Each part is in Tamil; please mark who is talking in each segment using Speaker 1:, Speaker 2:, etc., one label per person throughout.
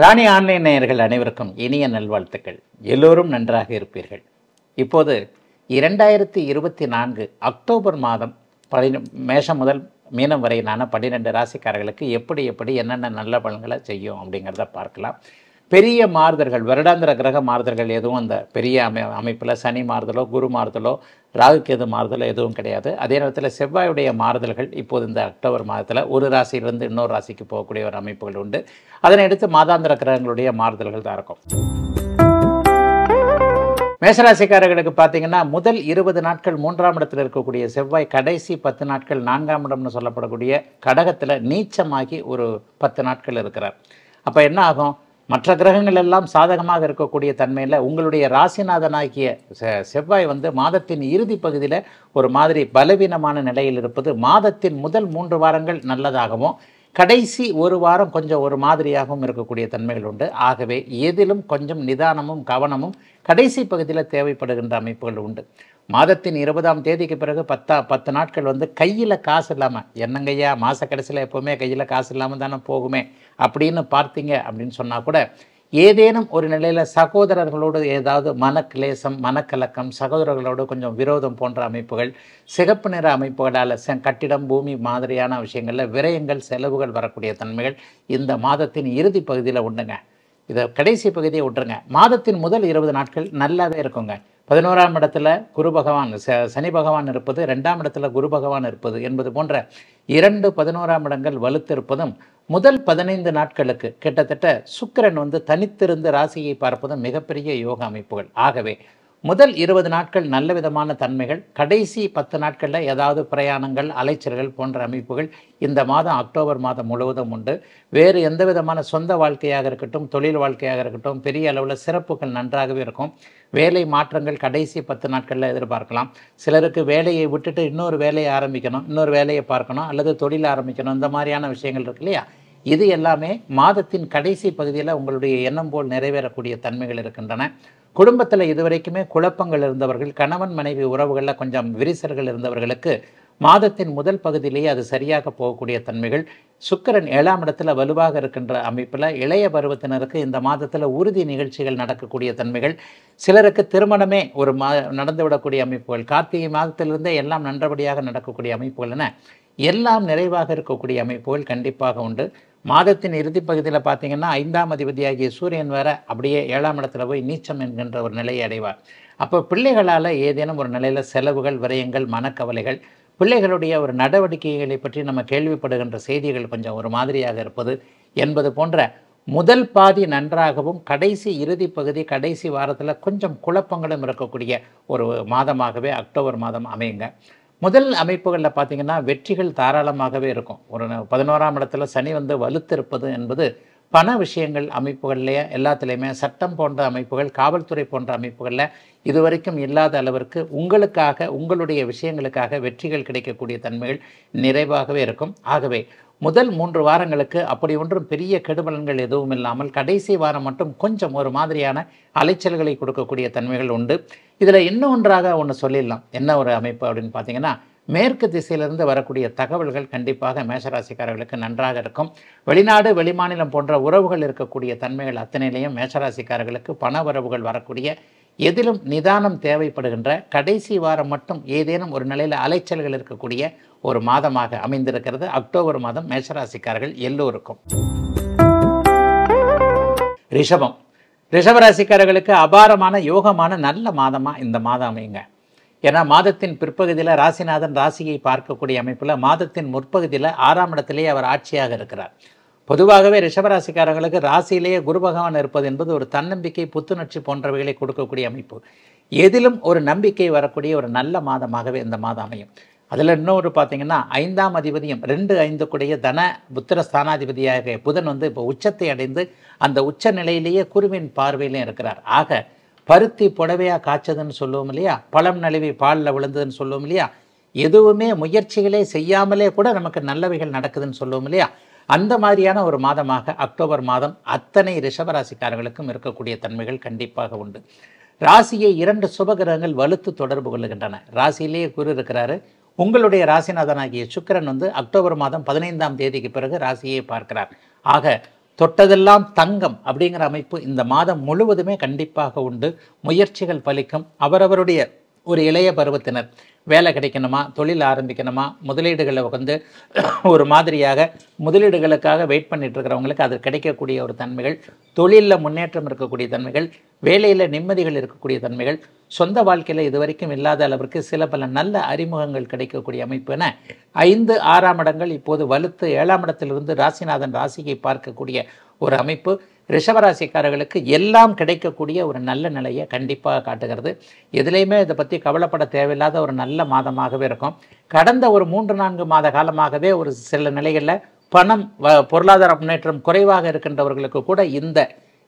Speaker 1: ராணி ஆன்லைன் நேயர்கள் அனைவருக்கும் இனிய நல்வாழ்த்துக்கள் எல்லோரும் நன்றாக இருப்பீர்கள் இப்போது இரண்டாயிரத்தி இருபத்தி நான்கு அக்டோபர் மாதம் பதின மேஷம் முதல் மீனம் வரையிலான பன்னிரெண்டு ராசிக்காரர்களுக்கு எப்படி எப்படி என்னென்ன நல்ல பலன்களை செய்யும் அப்படிங்கிறத பார்க்கலாம் பெரிய மாறுதல்கள் வருடாந்திர கிரக மாறுதல்கள் எதுவும் அந்த பெரிய அமை அமைப்பில் சனி மாறுதலோ குரு மாறுதலோ ராகுக்கேது மாறுதலோ எதுவும் கிடையாது அதே நேரத்தில் செவ்வாயுடைய மாறுதல்கள் இப்போது இந்த அக்டோபர் மாதத்தில் ஒரு ராசியிலிருந்து இன்னொரு ராசிக்கு போகக்கூடிய ஒரு அமைப்புகள் உண்டு அதனை அடுத்து மாதாந்திர கிரகங்களுடைய மாறுதல்கள் தான் இருக்கும் மேசராசிக்காரர்களுக்கு பார்த்தீங்கன்னா முதல் இருபது நாட்கள் மூன்றாம் இடத்தில் இருக்கக்கூடிய செவ்வாய் கடைசி பத்து நாட்கள் நான்காம் இடம்னு சொல்லப்படக்கூடிய கடகத்தில் நீச்சமாகி ஒரு பத்து நாட்கள் இருக்கிறார் அப்போ என்ன ஆகும் மற்ற கிரகங்கள் எல்லாம் சாதகமாக இருக்கக்கூடிய தன்மையில் உங்களுடைய ராசிநாதனாகிய செவ்வாய் வந்து மாதத்தின் இறுதி பகுதியில் ஒரு மாதிரி பலவீனமான நிலையில் இருப்பது மாதத்தின் முதல் மூன்று வாரங்கள் நல்லதாகவும் கடைசி ஒரு வாரம் கொஞ்சம் ஒரு மாதிரியாகவும் இருக்கக்கூடிய தன்மைகள் உண்டு ஆகவே எதிலும் கொஞ்சம் நிதானமும் கவனமும் கடைசி பகுதியில் தேவைப்படுகின்ற அமைப்புகள் உண்டு மாதத்தின் இருபதாம் தேதிக்கு பிறகு பத்தா பத்து நாட்கள் வந்து கையில் காசு இல்லாமல் என்னங்கய்யா மாத கடைசியில் எப்போவுமே கையில் காசு இல்லாமல் தானே போகுமே அப்படின்னு பார்த்தீங்க அப்படின்னு சொன்னால் கூட ஏதேனும் ஒரு நிலையில் சகோதரர்களோடு ஏதாவது மனக்கிளேசம் மனக்கலக்கம் சகோதரர்களோடு கொஞ்சம் விரோதம் போன்ற அமைப்புகள் சிகப்பு நிற அமைப்புகளால் கட்டிடம் பூமி மாதிரியான விஷயங்களில் விரயங்கள் செலவுகள் வரக்கூடிய தன்மைகள் இந்த மாதத்தின் இறுதி பகுதியில் உண்டுங்க இதை கடைசி பகுதியை விட்டுருங்க மாதத்தின் முதல் இருபது நாட்கள் நல்லாவே இருக்குங்க பதினோராம் இடத்துல குரு பகவான் ச சனி பகவான் இருப்பது ரெண்டாம் இடத்துல குரு பகவான் இருப்பது என்பது போன்ற இரண்டு பதினோராம் இடங்கள் வலுத்திருப்பதும் முதல் பதினைந்து நாட்களுக்கு கிட்டத்தட்ட சுக்கரன் வந்து தனித்திருந்து ராசியை பார்ப்பதும் மிகப்பெரிய யோக அமைப்புகள் ஆகவே முதல் இருபது நாட்கள் நல்ல விதமான தன்மைகள் கடைசி பத்து நாட்களில் ஏதாவது பிரயாணங்கள் அலைச்சல்கள் போன்ற அமைப்புகள் இந்த மாதம் அக்டோபர் மாதம் முழுவதும் உண்டு வேறு எந்த விதமான சொந்த வாழ்க்கையாக இருக்கட்டும் தொழில் வாழ்க்கையாக இருக்கட்டும் பெரிய அளவில் சிறப்புகள் நன்றாகவே இருக்கும் வேலை மாற்றங்கள் கடைசி பத்து நாட்களில் எதிர்பார்க்கலாம் சிலருக்கு வேலையை விட்டுட்டு இன்னொரு வேலையை ஆரம்பிக்கணும் இன்னொரு வேலையை பார்க்கணும் அல்லது தொழில் ஆரம்பிக்கணும் இந்த மாதிரியான விஷயங்கள் இருக்கு இல்லையா இது எல்லாமே மாதத்தின் கடைசி பகுதியில் உங்களுடைய எண்ணம் போல் நிறைவேறக்கூடிய தன்மைகள் இருக்கின்றன குடும்பத்தில் இதுவரைக்குமே குழப்பங்கள் இருந்தவர்கள் கணவன் மனைவி உறவுகளில் கொஞ்சம் விரிசல்கள் இருந்தவர்களுக்கு மாதத்தின் முதல் பகுதியிலேயே அது சரியாக போகக்கூடிய தன்மைகள் சுக்கரன் ஏழாம் இடத்துல வலுவாக இருக்கின்ற அமைப்பில் இளைய பருவத்தினருக்கு இந்த மாதத்தில் உறுதி நிகழ்ச்சிகள் நடக்கக்கூடிய தன்மைகள் சிலருக்கு திருமணமே ஒரு மா நடந்துவிடக்கூடிய அமைப்புகள் கார்த்திகை மாதத்திலிருந்தே எல்லாம் நன்றபடியாக நடக்கக்கூடிய அமைப்புகள் என எல்லாம் நிறைவாக இருக்கக்கூடிய அமைப்புகள் கண்டிப்பாக உண்டு மாதத்தின் இறுதி பகுதியில் பார்த்தீங்கன்னா ஐந்தாம் அதிபதியாகிய சூரியன் வேற அப்படியே ஏழாம் இடத்துல போய் நீச்சம் என்கின்ற ஒரு நிலையை அடைவார் அப்போ பிள்ளைகளால் ஏதேனும் ஒரு நிலையில் செலவுகள் விரயங்கள் மனக்கவலைகள் பிள்ளைகளுடைய ஒரு நடவடிக்கைகளை பற்றி நம்ம கேள்விப்படுகின்ற செய்திகள் கொஞ்சம் ஒரு மாதிரியாக இருப்பது என்பது போன்ற முதல் பாதி நன்றாகவும் கடைசி இறுதி பகுதி கடைசி வாரத்தில் கொஞ்சம் குழப்பங்களும் இருக்கக்கூடிய ஒரு மாதமாகவே அக்டோபர் மாதம் அமையுங்க முதல் அமைப்புகளில் பார்த்திங்கன்னா வெற்றிகள் தாராளமாகவே இருக்கும் ஒரு பதினோராம் இடத்துல சனி வந்து வலுத்திருப்பது என்பது பண விஷயங்கள் அமைப்புகள்லேயே எல்லாத்துலேயுமே சட்டம் போன்ற அமைப்புகள் காவல்துறை போன்ற அமைப்புகளில் இதுவரைக்கும் இல்லாத அளவிற்கு உங்களுக்காக உங்களுடைய விஷயங்களுக்காக வெற்றிகள் கிடைக்கக்கூடிய தன்மைகள் நிறைவாகவே இருக்கும் ஆகவே முதல் மூன்று வாரங்களுக்கு அப்படி ஒன்றும் பெரிய கெடுபலன்கள் எதுவும் இல்லாமல் கடைசி வாரம் மட்டும் கொஞ்சம் ஒரு மாதிரியான அலைச்சல்களை கொடுக்கக்கூடிய தன்மைகள் உண்டு இதில் இன்னும் ஒன்றாக ஒன்று சொல்லிடலாம் என்ன ஒரு அமைப்பு அப்படின்னு பார்த்தீங்கன்னா மேற்கு திசையிலிருந்து வரக்கூடிய தகவல்கள் கண்டிப்பாக மேஷராசிக்காரர்களுக்கு நன்றாக இருக்கும் வெளிநாடு வெளிமாநிலம் போன்ற உறவுகள் இருக்கக்கூடிய தன்மைகள் அத்தனையிலையும் மேஷராசிக்காரர்களுக்கு பண உறவுகள் வரக்கூடிய எதிலும் நிதானம் தேவைப்படுகின்ற கடைசி வாரம் மட்டும் ஏதேனும் ஒரு நிலையில் அலைச்சல்கள் இருக்கக்கூடிய ஒரு மாதமாக அமைந்திருக்கிறது அக்டோபர் மாதம் மேஷராசிக்காரர்கள் எல்லோருக்கும் ரிஷபம் ரிஷபராசிக்காரர்களுக்கு அபாரமான யோகமான நல்ல மாதமாக இந்த மாதம் அமையுங்க ஏன்னா மாதத்தின் பிற்பகுதியில் ராசிநாதன் ராசியை பார்க்கக்கூடிய அமைப்பில் மாதத்தின் முற்பகுதியில் ஆறாம் இடத்திலேயே அவர் ஆட்சியாக இருக்கிறார் பொதுவாகவே ரிஷபராசிக்காரர்களுக்கு ராசியிலேயே குரு பகவான் இருப்பது என்பது ஒரு தன்னம்பிக்கை புத்துணர்ச்சி போன்றவைகளை கொடுக்கக்கூடிய அமைப்பு எதிலும் ஒரு நம்பிக்கை வரக்கூடிய ஒரு நல்ல மாதமாகவே இந்த மாதம் அமையும் அதில் இன்னொரு பார்த்திங்கன்னா ஐந்தாம் அதிபதியும் ரெண்டு ஐந்துக்குடைய தன புத்திர ஸ்தானாதிபதியாக புதன் வந்து இப்போ உச்சத்தை அடைந்து அந்த உச்ச நிலையிலேயே குருவின் பார்வையிலையும் இருக்கிறார் ஆக பருத்தி புடவையாக காய்ச்சதுன்னு சொல்லுவோம் இல்லையா பழம் நழுவி பாலில் விழுந்ததுன்னு சொல்லுவோம் இல்லையா எதுவுமே முயற்சிகளே செய்யாமலே கூட நமக்கு நல்லவைகள் நடக்குதுன்னு சொல்லுவோம் இல்லையா அந்த மாதிரியான ஒரு மாதமாக அக்டோபர் மாதம் அத்தனை ரிஷபராசிக்காரர்களுக்கும் இருக்கக்கூடிய தன்மைகள் கண்டிப்பாக உண்டு ராசியை இரண்டு சுபகிரகங்கள் வலுத்து தொடர்பு கொள்ளுகின்றன ராசியிலேயே குரு இருக்கிறாரு உங்களுடைய ராசிநாதனாகிய சுக்கரன் வந்து அக்டோபர் மாதம் பதினைந்தாம் தேதிக்கு பிறகு ராசியை பார்க்கிறார் ஆக தொட்டதெல்லாம் தங்கம் அப்படிங்கிற அமைப்பு இந்த மாதம் முழுவதுமே கண்டிப்பாக உண்டு முயற்சிகள் பலிக்கும் அவரவருடைய ஒரு இளைய பருவத்தினர் வேலை கிடைக்கணுமா தொழில் ஆரம்பிக்கணுமா முதலீடுகளை வந்து ஒரு மாதிரியாக முதலீடுகளுக்காக வெயிட் பண்ணிட்டுருக்கிறவங்களுக்கு அது கிடைக்கக்கூடிய ஒரு தன்மைகள் தொழிலில் முன்னேற்றம் இருக்கக்கூடிய தன்மைகள் வேலையில் நிம்மதிகள் இருக்கக்கூடிய தன்மைகள் சொந்த வாழ்க்கையில் இது வரைக்கும் இல்லாத அளவிற்கு சில பல நல்ல அறிமுகங்கள் கிடைக்கக்கூடிய அமைப்பு என ஐந்து ஆறாம் இடங்கள் இப்போது வலுத்து ஏழாம் இடத்திலிருந்து ராசிநாதன் ராசியை பார்க்கக்கூடிய ஒரு அமைப்பு ரிஷபராசிக்காரர்களுக்கு எல்லாம் கிடைக்கக்கூடிய ஒரு நல்ல நிலையை கண்டிப்பாக காட்டுகிறது எதுலேயுமே இதை பற்றி கவலைப்பட தேவையில்லாத ஒரு நல்ல மாதமாகவே இருக்கும் கடந்த ஒரு மூன்று நான்கு மாத காலமாகவே ஒரு சில நிலைகளில் பணம் பொருளாதார முன்னேற்றம் குறைவாக இருக்கின்றவர்களுக்கு கூட இந்த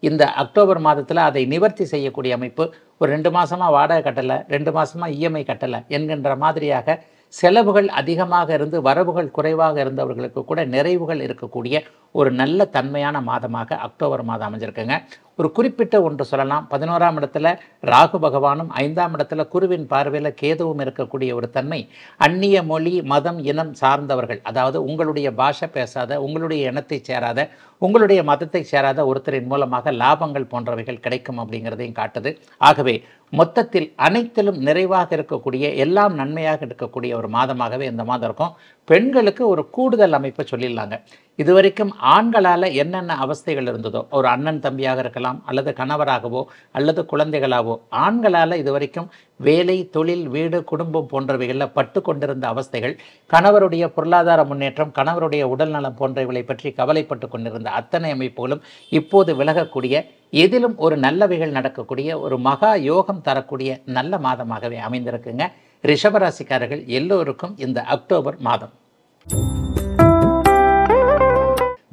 Speaker 1: இந்த அக்டோபர் மாதத்தில் அதை நிவர்த்தி செய்யக்கூடிய அமைப்பு ஒரு ரெண்டு மாதமாக வாடகை கட்டலை ரெண்டு மாதமாக இஎம்ஐ கட்டலை என்கின்ற மாதிரியாக செலவுகள் அதிகமாக இருந்து வரவுகள் குறைவாக இருந்தவர்களுக்கு கூட நிறைவுகள் இருக்கக்கூடிய ஒரு நல்ல தன்மையான மாதமாக அக்டோபர் மாதம் அமைஞ்சிருக்குங்க ஒரு குறிப்பிட்ட ஒன்று சொல்லலாம் பதினோராம் இடத்துல ராகு பகவானும் ஐந்தாம் இடத்துல குருவின் பார்வையில் கேதுவும் இருக்கக்கூடிய ஒரு தன்மை அந்நிய மொழி மதம் இனம் சார்ந்தவர்கள் அதாவது உங்களுடைய பாஷை பேசாத உங்களுடைய இனத்தை சேராத உங்களுடைய மதத்தை சேராத ஒருத்தரின் மூலமாக லாபங்கள் போன்றவைகள் கிடைக்கும் அப்படிங்கிறதையும் காட்டுது ஆகவே மொத்தத்தில் அனைத்திலும் நிறைவாக இருக்கக்கூடிய எல்லாம் நன்மையாக இருக்கக்கூடிய ஒரு மாதமாகவே இந்த மாதம் இருக்கும் பெண்களுக்கு ஒரு கூடுதல் அமைப்பை சொல்லிடலாங்க இது வரைக்கும் ஆண்களால் என்னென்ன அவஸ்தைகள் இருந்ததோ ஒரு அண்ணன் தம்பியாக இருக்கலாம் அல்லது கணவராகவோ அல்லது குழந்தைகளாகவோ ஆண்களால் இது வரைக்கும் வேலை தொழில் வீடு குடும்பம் போன்றவைகளில் பட்டு கொண்டிருந்த அவஸ்தைகள் கணவருடைய பொருளாதார முன்னேற்றம் கணவருடைய உடல்நலம் போன்றவைகளை பற்றி கவலைப்பட்டு கொண்டிருந்த அத்தனை அமைப்புகளும் இப்போது விலகக்கூடிய எதிலும் ஒரு நல்லவைகள் நடக்கக்கூடிய ஒரு மகா யோகம் தரக்கூடிய நல்ல மாதமாகவே அமைந்திருக்குங்க ரிஷபராசிக்காரர்கள் எல்லோருக்கும் இந்த அக்டோபர் மாதம்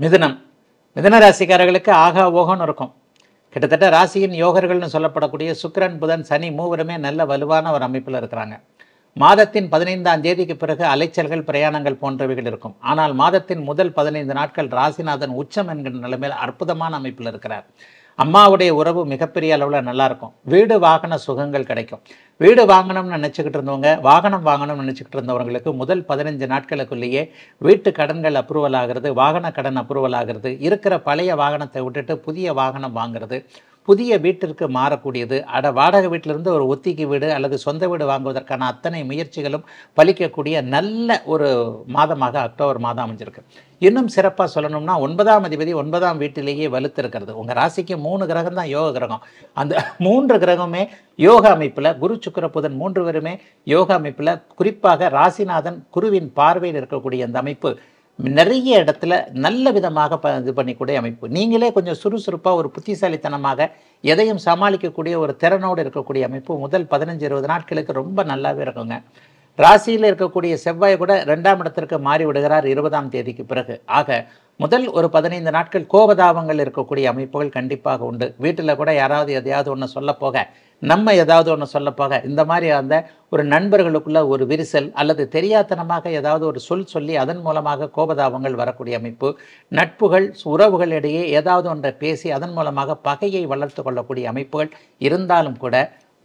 Speaker 1: மிதுனம் மிதன ராசிக்காரர்களுக்கு ஆகா ஓகோன்னு இருக்கும் கிட்டத்தட்ட ராசியின் யோகர்கள்னு சொல்லப்படக்கூடிய சுக்கரன் புதன் சனி மூவருமே நல்ல வலுவான ஒரு அமைப்பில் இருக்கிறாங்க மாதத்தின் பதினைந்தாம் தேதிக்கு பிறகு அலைச்சல்கள் பிரயாணங்கள் போன்றவைகள் இருக்கும் ஆனால் மாதத்தின் முதல் பதினைந்து நாட்கள் ராசிநாதன் உச்சம் என்கிற நிலைமையில் அற்புதமான அமைப்பில் இருக்கிறார் அம்மாவுடைய உறவு மிகப்பெரிய அளவில் நல்லாயிருக்கும் வீடு வாகன சுகங்கள் கிடைக்கும் வீடு வாங்கணும்னு நினச்சிக்கிட்டு இருந்தவங்க வாகனம் வாங்கணும்னு நினச்சிக்கிட்டு இருந்தவங்களுக்கு முதல் பதினஞ்சு நாட்களுக்குள்ளேயே வீட்டு கடன்கள் அப்ரூவல் ஆகிறது வாகன கடன் அப்ரூவல் ஆகிறது இருக்கிற பழைய வாகனத்தை விட்டுட்டு புதிய வாகனம் வாங்குறது புதிய வீட்டிற்கு மாறக்கூடியது அட வாடகை வீட்டிலிருந்து ஒரு ஒத்திக்கு வீடு அல்லது சொந்த வீடு வாங்குவதற்கான அத்தனை முயற்சிகளும் பலிக்கக்கூடிய நல்ல ஒரு மாதமாக அக்டோபர் மாதம் அமைஞ்சிருக்கு இன்னும் சிறப்பாக சொல்லணும்னா ஒன்பதாம் அதிபதி ஒன்பதாம் வீட்டிலேயே வலுத்திருக்கிறது உங்கள் ராசிக்கு மூணு கிரகம் தான் யோக கிரகம் அந்த மூன்று கிரகமே யோக அமைப்பில் குரு சுக்கர புதன் மூன்று பேருமே யோக அமைப்பில் குறிப்பாக ராசிநாதன் குருவின் பார்வையில் இருக்கக்கூடிய அந்த அமைப்பு நிறைய இடத்துல நல்ல விதமாக ப இது பண்ணிக்கூடிய அமைப்பு நீங்களே கொஞ்சம் சுறுசுறுப்பாக ஒரு புத்திசாலித்தனமாக எதையும் சமாளிக்கக்கூடிய ஒரு திறனோடு இருக்கக்கூடிய அமைப்பு முதல் பதினஞ்சு இருபது நாட்களுக்கு ரொம்ப நல்லாவே இருக்குங்க ராசியில் இருக்கக்கூடிய செவ்வாய் கூட ரெண்டாம் இடத்திற்கு மாறி விடுகிறார் இருபதாம் தேதிக்கு பிறகு ஆக முதல் ஒரு பதினைந்து நாட்கள் கோபதாபங்கள் இருக்கக்கூடிய அமைப்புகள் கண்டிப்பாக உண்டு வீட்டில் கூட யாராவது எதையாவது ஒன்று சொல்ல போக நம்ம ஏதாவது ஒன்று சொல்ல போக இந்த மாதிரி அந்த ஒரு நண்பர்களுக்குள்ள ஒரு விரிசல் அல்லது தெரியாதனமாக ஏதாவது ஒரு சொல் சொல்லி அதன் மூலமாக கோபதாபங்கள் வரக்கூடிய அமைப்பு நட்புகள் உறவுகளிடையே ஏதாவது ஒன்றை பேசி அதன் மூலமாக பகையை வளர்த்து கொள்ளக்கூடிய அமைப்புகள் இருந்தாலும் கூட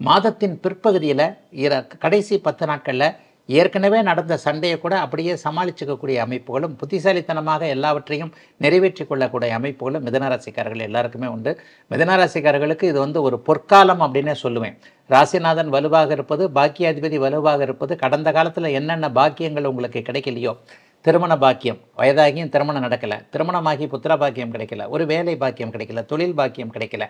Speaker 1: மாதத்தின் பிற்பகுதியில் இர கடைசி பத்து நாட்களில் ஏற்கனவே நடந்த சண்டையை கூட அப்படியே சமாளிச்சுக்கக்கூடிய அமைப்புகளும் புத்திசாலித்தனமாக எல்லாவற்றையும் நிறைவேற்றி கொள்ளக்கூடிய அமைப்புகளும் மிதனராசிக்காரர்கள் எல்லாருக்குமே உண்டு மிதனராசிக்காரர்களுக்கு இது வந்து ஒரு பொற்காலம் அப்படின்னே சொல்லுவேன் ராசிநாதன் வலுவாக இருப்பது பாக்கியாதிபதி வலுவாக இருப்பது கடந்த காலத்தில் என்னென்ன பாக்கியங்கள் உங்களுக்கு கிடைக்கலையோ திருமண பாக்கியம் வயதாகியும் திருமணம் நடக்கலை திருமணமாகி புத்திர பாக்கியம் கிடைக்கல ஒரு வேலை பாக்கியம் கிடைக்கல தொழில் பாக்கியம் கிடைக்கல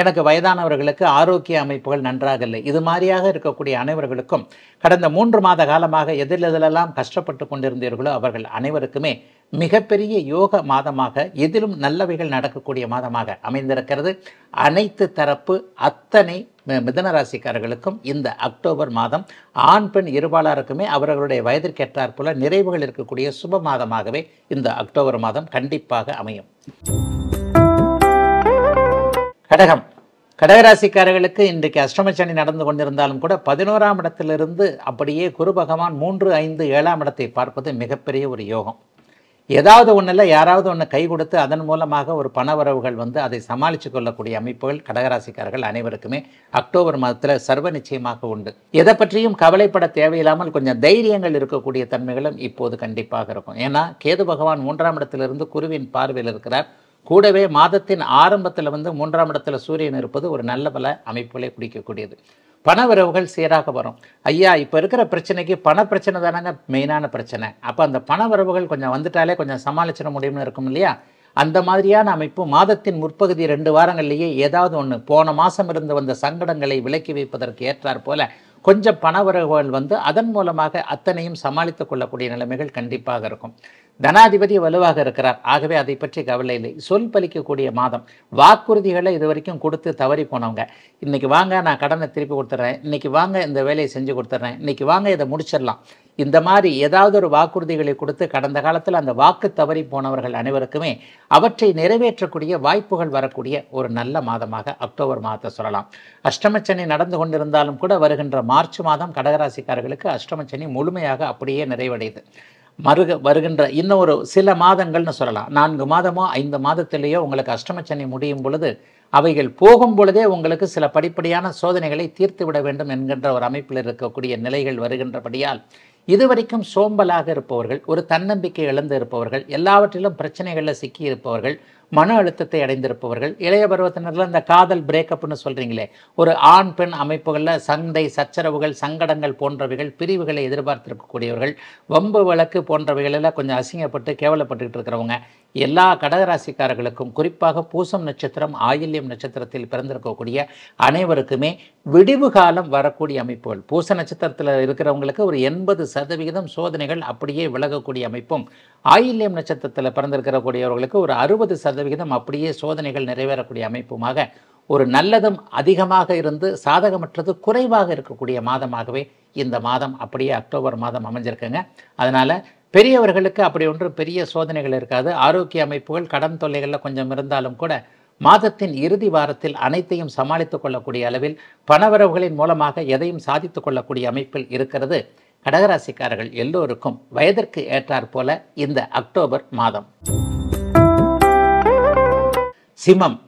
Speaker 1: எனக்கு வயதானவர்களுக்கு ஆரோக்கிய அமைப்புகள் நன்றாக இல்லை இது மாதிரியாக இருக்கக்கூடிய அனைவர்களுக்கும் கடந்த மூன்று மாத காலமாக எதிரெதிலெல்லாம் எதிலெல்லாம் கஷ்டப்பட்டு கொண்டிருந்தீர்களோ அவர்கள் அனைவருக்குமே மிகப்பெரிய யோக மாதமாக எதிலும் நல்லவைகள் நடக்கக்கூடிய மாதமாக அமைந்திருக்கிறது அனைத்து தரப்பு அத்தனை மிதனராசிக்காரர்களுக்கும் இந்த அக்டோபர் மாதம் ஆண் பெண் இருபாலாருக்குமே அவர்களுடைய வயதிற்கேற்றாற் போல நிறைவுகள் இருக்கக்கூடிய சுப மாதமாகவே இந்த அக்டோபர் மாதம் கண்டிப்பாக அமையும் கடகம் கடகராசிக்காரர்களுக்கு இன்றைக்கு அஷ்டமச்சனி நடந்து கொண்டிருந்தாலும் கூட பதினோராம் இடத்திலிருந்து அப்படியே குரு பகவான் மூன்று ஐந்து ஏழாம் இடத்தை பார்ப்பது மிகப்பெரிய ஒரு யோகம் ஏதாவது ஒன்றில் யாராவது ஒன்று கை கொடுத்து அதன் மூலமாக ஒரு பணவரவுகள் வந்து அதை சமாளித்து கொள்ளக்கூடிய அமைப்புகள் கடகராசிக்காரர்கள் அனைவருக்குமே அக்டோபர் மாதத்தில் சர்வ நிச்சயமாக உண்டு எதை பற்றியும் கவலைப்பட தேவையில்லாமல் கொஞ்சம் தைரியங்கள் இருக்கக்கூடிய தன்மைகளும் இப்போது கண்டிப்பாக இருக்கும் ஏன்னா கேது பகவான் மூன்றாம் இடத்திலிருந்து குருவின் பார்வையில் இருக்கிறார் கூடவே மாதத்தின் ஆரம்பத்தில் வந்து மூன்றாம் இடத்துல சூரியன் இருப்பது ஒரு நல்ல பல அமைப்புகளை குடிக்கக்கூடியது பண வரவுகள் சீராக வரும் ஐயா இப்போ இருக்கிற பிரச்சனைக்கு பண பிரச்சனை தானேங்க மெயினான பிரச்சனை அப்போ அந்த பண வரவுகள் கொஞ்சம் வந்துட்டாலே கொஞ்சம் சமாளிச்சிட முடியும்னு இருக்கும் இல்லையா அந்த மாதிரியான அமைப்பு மாதத்தின் முற்பகுதி ரெண்டு வாரங்கள்லேயே ஏதாவது ஒன்று போன மாதம் இருந்து வந்த சங்கடங்களை விலக்கி வைப்பதற்கு ஏற்றார் போல கொஞ்சம் பண வரவுகள் வந்து அதன் மூலமாக அத்தனையும் சமாளித்து கொள்ளக்கூடிய நிலைமைகள் கண்டிப்பாக இருக்கும் தனாதிபதி வலுவாக இருக்கிறார் ஆகவே அதை பற்றி கவலை இல்லை சொல் பலிக்கக்கூடிய மாதம் வாக்குறுதிகளை இது வரைக்கும் கொடுத்து தவறி போனவங்க இன்னைக்கு வாங்க நான் கடனை திருப்பி கொடுத்துட்றேன் இன்றைக்கி வாங்க இந்த வேலையை செஞ்சு கொடுத்துட்றேன் இன்றைக்கி வாங்க இதை முடிச்சிடலாம் இந்த மாதிரி ஏதாவது ஒரு வாக்குறுதிகளை கொடுத்து கடந்த காலத்தில் அந்த வாக்கு தவறி போனவர்கள் அனைவருக்குமே அவற்றை நிறைவேற்றக்கூடிய வாய்ப்புகள் வரக்கூடிய ஒரு நல்ல மாதமாக அக்டோபர் மாதத்தை சொல்லலாம் அஷ்டமச்சனி நடந்து கொண்டிருந்தாலும் கூட வருகின்ற மார்ச் மாதம் கடகராசிக்காரர்களுக்கு அஷ்டமச்சனி முழுமையாக அப்படியே நிறைவடையுது மறுக வருகின்ற இன்னும் ஒரு சில மாதங்கள்னு சொல்லலாம் நான்கு மாதமோ ஐந்து மாதத்திலேயோ உங்களுக்கு அஷ்டமச்சனை முடியும் பொழுது அவைகள் போகும் பொழுதே உங்களுக்கு சில படிப்படியான சோதனைகளை தீர்த்து விட வேண்டும் என்கின்ற ஒரு அமைப்பில் இருக்கக்கூடிய நிலைகள் வருகின்றபடியால் இதுவரைக்கும் சோம்பலாக இருப்பவர்கள் ஒரு தன்னம்பிக்கை இழந்து இருப்பவர்கள் எல்லாவற்றிலும் பிரச்சனைகளில் சிக்கி இருப்பவர்கள் மன அழுத்தத்தை அடைந்திருப்பவர்கள் இளைய பருவத்தினர்ல இந்த காதல் பிரேக்கப்னு சொல்கிறீங்களே ஒரு ஆண் பெண் அமைப்புகளில் சந்தை சச்சரவுகள் சங்கடங்கள் போன்றவைகள் பிரிவுகளை எதிர்பார்த்திருக்கக்கூடியவர்கள் வம்பு வழக்கு போன்றவைகளெல்லாம் கொஞ்சம் அசிங்கப்பட்டு கேவலப்பட்டுக்கிட்டு இருக்கிறவங்க எல்லா கடகராசிக்காரர்களுக்கும் குறிப்பாக பூசம் நட்சத்திரம் ஆயில்யம் நட்சத்திரத்தில் பிறந்திருக்கக்கூடிய அனைவருக்குமே விடிவு காலம் வரக்கூடிய அமைப்புகள் பூச நட்சத்திரத்தில் இருக்கிறவங்களுக்கு ஒரு எண்பது சதவிகிதம் சோதனைகள் அப்படியே விலகக்கூடிய அமைப்பும் ஆயில்யம் நட்சத்திரத்தில் பிறந்திருக்கிறக்கூடியவர்களுக்கு ஒரு அறுபது சதவிகிதம் அப்படியே சோதனைகள் நிறைவேறக்கூடிய அமைப்புமாக ஒரு நல்லதும் அதிகமாக இருந்து சாதகமற்றது குறைவாக இருக்கக்கூடிய மாதமாகவே இந்த மாதம் அப்படியே அக்டோபர் மாதம் அமைஞ்சிருக்குங்க அதனால் பெரியவர்களுக்கு அப்படி ஒன்று பெரிய சோதனைகள் இருக்காது ஆரோக்கிய அமைப்புகள் கடன் தொல்லைகளில் கொஞ்சம் இருந்தாலும் கூட மாதத்தின் இறுதி வாரத்தில் அனைத்தையும் சமாளித்துக் கொள்ளக்கூடிய அளவில் பணவரவுகளின் மூலமாக எதையும் சாதித்துக் கொள்ளக்கூடிய அமைப்பில் இருக்கிறது கடகராசிக்காரர்கள் எல்லோருக்கும் வயதிற்கு ஏற்றாற் போல இந்த அக்டோபர் மாதம் சிமம்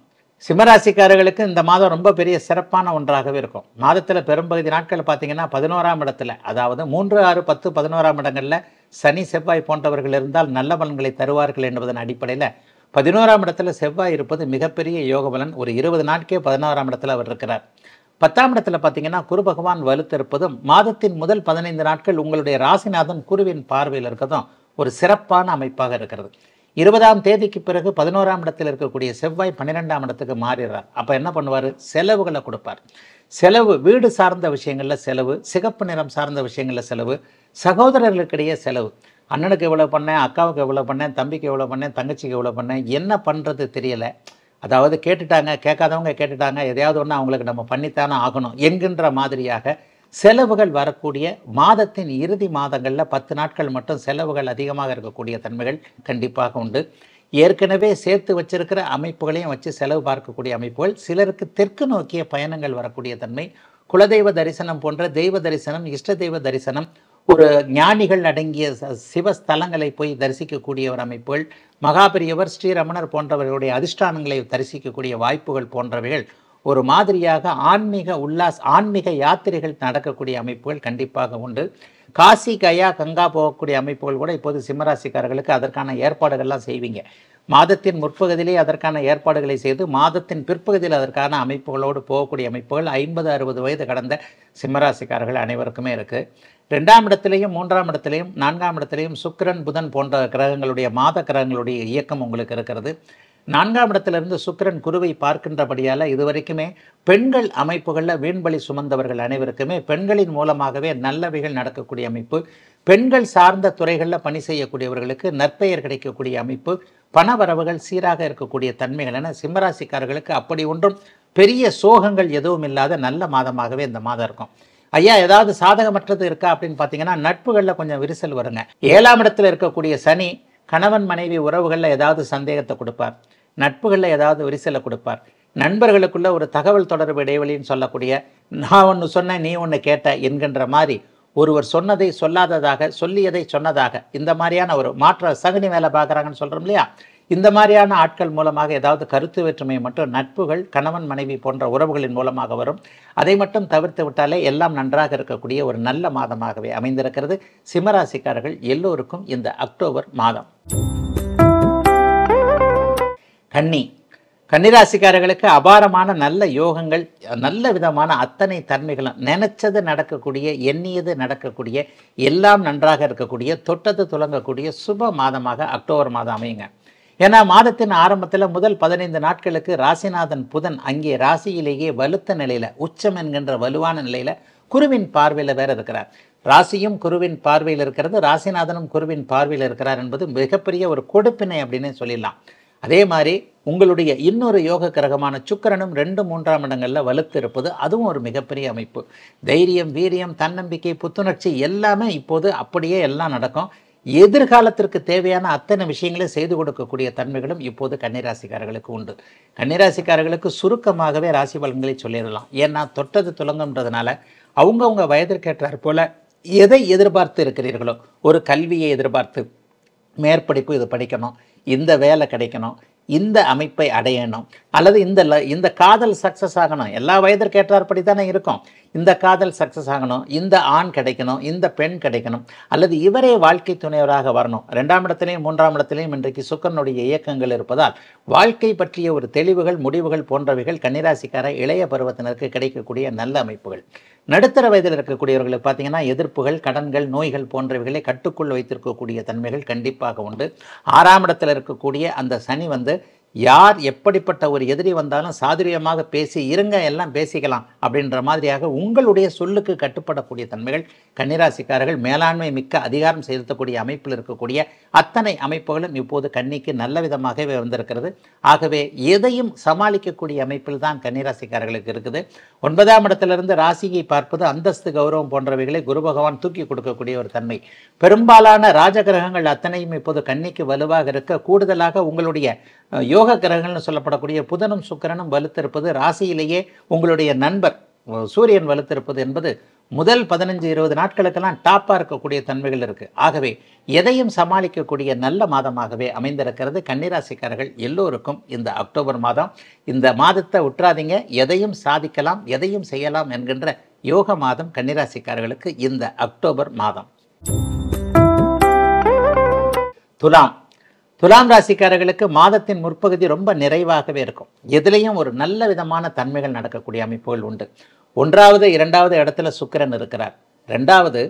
Speaker 1: சிம்மராசிக்காரர்களுக்கு இந்த மாதம் ரொம்ப பெரிய சிறப்பான ஒன்றாகவே இருக்கும் மாதத்தில் பெரும்பகுதி நாட்கள் பார்த்திங்கன்னா பதினோராம் இடத்துல அதாவது மூன்று ஆறு பத்து பதினோராம் இடங்களில் சனி செவ்வாய் போன்றவர்கள் இருந்தால் நல்ல பலன்களை தருவார்கள் என்பதன் அடிப்படையில் பதினோராம் இடத்துல செவ்வாய் இருப்பது மிகப்பெரிய யோக பலன் ஒரு இருபது நாட்கே பதினோராம் இடத்துல அவர் இருக்கிறார் பத்தாம் இடத்துல பார்த்தீங்கன்னா குரு பகவான் வலுத்திருப்பதும் மாதத்தின் முதல் பதினைந்து நாட்கள் உங்களுடைய ராசிநாதன் குருவின் பார்வையில் இருக்கதும் ஒரு சிறப்பான அமைப்பாக இருக்கிறது இருபதாம் தேதிக்கு பிறகு பதினோராம் இடத்தில் இருக்கக்கூடிய செவ்வாய் பன்னிரெண்டாம் இடத்துக்கு மாறிடுறார் அப்போ என்ன பண்ணுவார் செலவுகளை கொடுப்பார் செலவு வீடு சார்ந்த விஷயங்களில் செலவு சிகப்பு நிறம் சார்ந்த விஷயங்களில் செலவு சகோதரர்களுக்கிடையே செலவு அண்ணனுக்கு இவ்வளோ பண்ணேன் அக்காவுக்கு இவ்வளோ பண்ணேன் தம்பிக்கு இவ்வளோ பண்ணேன் தங்கச்சிக்கு இவ்வளோ பண்ணேன் என்ன பண்ணுறது தெரியலை அதாவது கேட்டுட்டாங்க கேட்காதவங்க கேட்டுட்டாங்க எதையாவது ஒன்று அவங்களுக்கு நம்ம பண்ணித்தானே ஆகணும் என்கின்ற மாதிரியாக செலவுகள் வரக்கூடிய மாதத்தின் இறுதி மாதங்களில் பத்து நாட்கள் மட்டும் செலவுகள் அதிகமாக இருக்கக்கூடிய தன்மைகள் கண்டிப்பாக உண்டு ஏற்கனவே சேர்த்து வச்சிருக்கிற அமைப்புகளையும் வச்சு செலவு பார்க்கக்கூடிய அமைப்புகள் சிலருக்கு தெற்கு நோக்கிய பயணங்கள் வரக்கூடிய தன்மை குலதெய்வ தரிசனம் போன்ற தெய்வ தரிசனம் இஷ்ட தெய்வ தரிசனம் ஒரு ஞானிகள் அடங்கிய சிவஸ்தலங்களை போய் தரிசிக்கக்கூடிய ஒரு அமைப்புகள் மகாபெரியவர் ஸ்ரீரமணர் போன்றவர்களுடைய அதிஷ்டானங்களை தரிசிக்கக்கூடிய வாய்ப்புகள் போன்றவைகள் ஒரு மாதிரியாக ஆன்மீக உல்லாஸ் ஆன்மீக யாத்திரைகள் நடக்கக்கூடிய அமைப்புகள் கண்டிப்பாக உண்டு காசி கயா கங்கா போகக்கூடிய அமைப்புகள் கூட இப்போது சிம்மராசிக்காரர்களுக்கு அதற்கான ஏற்பாடுகள்லாம் செய்வீங்க மாதத்தின் முற்பகுதியிலே அதற்கான ஏற்பாடுகளை செய்து மாதத்தின் பிற்பகுதியில் அதற்கான அமைப்புகளோடு போகக்கூடிய அமைப்புகள் ஐம்பது அறுபது வயது கடந்த சிம்மராசிக்காரர்கள் அனைவருக்குமே இருக்குது ரெண்டாம் இடத்துலையும் மூன்றாம் இடத்துலையும் நான்காம் இடத்துலையும் சுக்கிரன் புதன் போன்ற கிரகங்களுடைய மாத கிரகங்களுடைய இயக்கம் உங்களுக்கு இருக்கிறது நான்காம் இடத்திலிருந்து சுக்கரன் குருவை பார்க்கின்றபடியால் இதுவரைக்குமே பெண்கள் அமைப்புகளில் வீண்வழி சுமந்தவர்கள் அனைவருக்குமே பெண்களின் மூலமாகவே நல்லவைகள் நடக்கக்கூடிய அமைப்பு பெண்கள் சார்ந்த துறைகளில் பணி செய்யக்கூடியவர்களுக்கு நற்பெயர் கிடைக்கக்கூடிய அமைப்பு பணவரவுகள் சீராக இருக்கக்கூடிய தன்மைகள் என சிம்மராசிக்காரர்களுக்கு அப்படி ஒன்றும் பெரிய சோகங்கள் எதுவும் இல்லாத நல்ல மாதமாகவே இந்த மாதம் இருக்கும் ஐயா ஏதாவது சாதகமற்றது இருக்கா அப்படின்னு பார்த்தீங்கன்னா நட்புகளில் கொஞ்சம் விரிசல் வருங்க ஏழாம் இடத்துல இருக்கக்கூடிய சனி கணவன் மனைவி உறவுகளில் ஏதாவது சந்தேகத்தை கொடுப்பார் நட்புகளில் ஏதாவது விரிசலை கொடுப்பார் நண்பர்களுக்குள்ள ஒரு தகவல் தொடர்பு இடைவெளின்னு சொல்லக்கூடிய நான் ஒன்று சொன்னேன் நீ ஒன்று கேட்ட என்கின்ற மாதிரி ஒருவர் சொன்னதை சொல்லாததாக சொல்லியதை சொன்னதாக இந்த மாதிரியான ஒரு மாற்ற சகுனி வேலை பார்க்குறாங்கன்னு சொல்கிறோம் இல்லையா இந்த மாதிரியான ஆட்கள் மூலமாக ஏதாவது கருத்து வேற்றுமை மட்டும் நட்புகள் கணவன் மனைவி போன்ற உறவுகளின் மூலமாக வரும் அதை மட்டும் தவிர்த்து விட்டாலே எல்லாம் நன்றாக இருக்கக்கூடிய ஒரு நல்ல மாதமாகவே அமைந்திருக்கிறது சிம்மராசிக்காரர்கள் எல்லோருக்கும் இந்த அக்டோபர் மாதம் கன்னி கன்னிராசிக்காரர்களுக்கு அபாரமான நல்ல யோகங்கள் நல்ல விதமான அத்தனை தன்மைகளும் நினச்சது நடக்கக்கூடிய எண்ணியது நடக்கக்கூடிய எல்லாம் நன்றாக இருக்கக்கூடிய தொட்டது துலங்கக்கூடிய சுப மாதமாக அக்டோபர் மாதம் அமையுங்க ஏன்னா மாதத்தின் ஆரம்பத்தில் முதல் பதினைந்து நாட்களுக்கு ராசிநாதன் புதன் அங்கே ராசியிலேயே வலுத்த நிலையில் உச்சம் என்கின்ற வலுவான நிலையில் குருவின் பார்வையில் வேற இருக்கிறார் ராசியும் குருவின் பார்வையில் இருக்கிறது ராசிநாதனும் குருவின் பார்வையில் இருக்கிறார் என்பது மிகப்பெரிய ஒரு கொடுப்பினை அப்படின்னு சொல்லிடலாம் அதே மாதிரி உங்களுடைய இன்னொரு யோக கிரகமான சுக்கரனும் ரெண்டு மூன்றாம் இடங்களில் வலுத்து இருப்பது அதுவும் ஒரு மிகப்பெரிய அமைப்பு தைரியம் வீரியம் தன்னம்பிக்கை புத்துணர்ச்சி எல்லாமே இப்போது அப்படியே எல்லாம் நடக்கும் எதிர்காலத்திற்கு தேவையான அத்தனை விஷயங்களையும் செய்து கொடுக்கக்கூடிய தன்மைகளும் இப்போது கன்னிராசிக்காரர்களுக்கு உண்டு கன்னிராசிக்காரர்களுக்கு சுருக்கமாகவே ராசி பலன்களை சொல்லிடலாம் ஏன்னா தொட்டது துலங்கன்றதுனால அவங்கவுங்க வயதிற்கேற்றார் போல் எதை எதிர்பார்த்து இருக்கிறீர்களோ ஒரு கல்வியை எதிர்பார்த்து மேற்படிப்பு இது படிக்கணும் இந்த வேலை கிடைக்கணும் இந்த அமைப்பை அடையணும் அல்லது இந்த இந்த காதல் சக்ஸஸ் ஆகணும் எல்லா வயதிற்கு ஏற்றாற்படி தானே இருக்கும் இந்த காதல் சக்ஸஸ் ஆகணும் இந்த ஆண் கிடைக்கணும் இந்த பெண் கிடைக்கணும் அல்லது இவரே வாழ்க்கை துணையவராக வரணும் ரெண்டாம் இடத்துலையும் மூன்றாம் இடத்திலையும் இன்றைக்கு சுக்கரனுடைய இயக்கங்கள் இருப்பதால் வாழ்க்கை பற்றிய ஒரு தெளிவுகள் முடிவுகள் போன்றவைகள் கன்னிராசிக்கார இளைய பருவத்தினருக்கு கிடைக்கக்கூடிய நல்ல அமைப்புகள் நடுத்தர வயதில் இருக்கக்கூடியவர்களுக்கு பார்த்தீங்கன்னா எதிர்ப்புகள் கடன்கள் நோய்கள் போன்றவைகளை கட்டுக்குள் வைத்திருக்கக்கூடிய தன்மைகள் கண்டிப்பாக உண்டு ஆறாம் இடத்தில் இருக்கக்கூடிய அந்த சனி வந்து யார் எப்படிப்பட்ட ஒரு எதிரி வந்தாலும் சாதுரியமாக பேசி இருங்க எல்லாம் பேசிக்கலாம் அப்படின்ற மாதிரியாக உங்களுடைய சொல்லுக்கு கட்டுப்படக்கூடிய தன்மைகள் கன்னிராசிக்காரர்கள் மேலாண்மை மிக்க அதிகாரம் செலுத்தக்கூடிய அமைப்பில் இருக்கக்கூடிய அத்தனை அமைப்புகளும் இப்போது கன்னிக்கு நல்ல விதமாகவே வந்திருக்கிறது ஆகவே எதையும் சமாளிக்கக்கூடிய அமைப்பில் தான் கன்னிராசிக்காரர்களுக்கு இருக்குது ஒன்பதாம் இடத்திலிருந்து ராசியை பார்ப்பது அந்தஸ்து கௌரவம் போன்றவைகளை குரு பகவான் தூக்கி கொடுக்கக்கூடிய ஒரு தன்மை பெரும்பாலான ராஜகிரகங்கள் அத்தனையும் இப்போது கன்னிக்கு வலுவாக இருக்க கூடுதலாக உங்களுடைய யோக கிரகங்கள்னு சொல்லப்படக்கூடிய புதனும் சுக்கரனும் வலுத்திருப்பது ராசியிலேயே உங்களுடைய நண்பர் சூரியன் வலுத்திருப்பது என்பது முதல் பதினஞ்சு இருபது நாட்களுக்கெல்லாம் டாப்பாக இருக்கக்கூடிய தன்மைகள் இருக்குது ஆகவே எதையும் சமாளிக்கக்கூடிய நல்ல மாதமாகவே அமைந்திருக்கிறது கன்னிராசிக்காரர்கள் எல்லோருக்கும் இந்த அக்டோபர் மாதம் இந்த மாதத்தை உற்றாதீங்க எதையும் சாதிக்கலாம் எதையும் செய்யலாம் என்கின்ற யோக மாதம் கன்னிராசிக்காரர்களுக்கு இந்த அக்டோபர் மாதம் துலாம் துலாம் ராசிக்காரர்களுக்கு மாதத்தின் முற்பகுதி ரொம்ப நிறைவாகவே இருக்கும் எதுலேயும் ஒரு நல்ல விதமான தன்மைகள் நடக்கக்கூடிய அமைப்புகள் உண்டு ஒன்றாவது இரண்டாவது இடத்துல சுக்கிரன் இருக்கிறார் ரெண்டாவது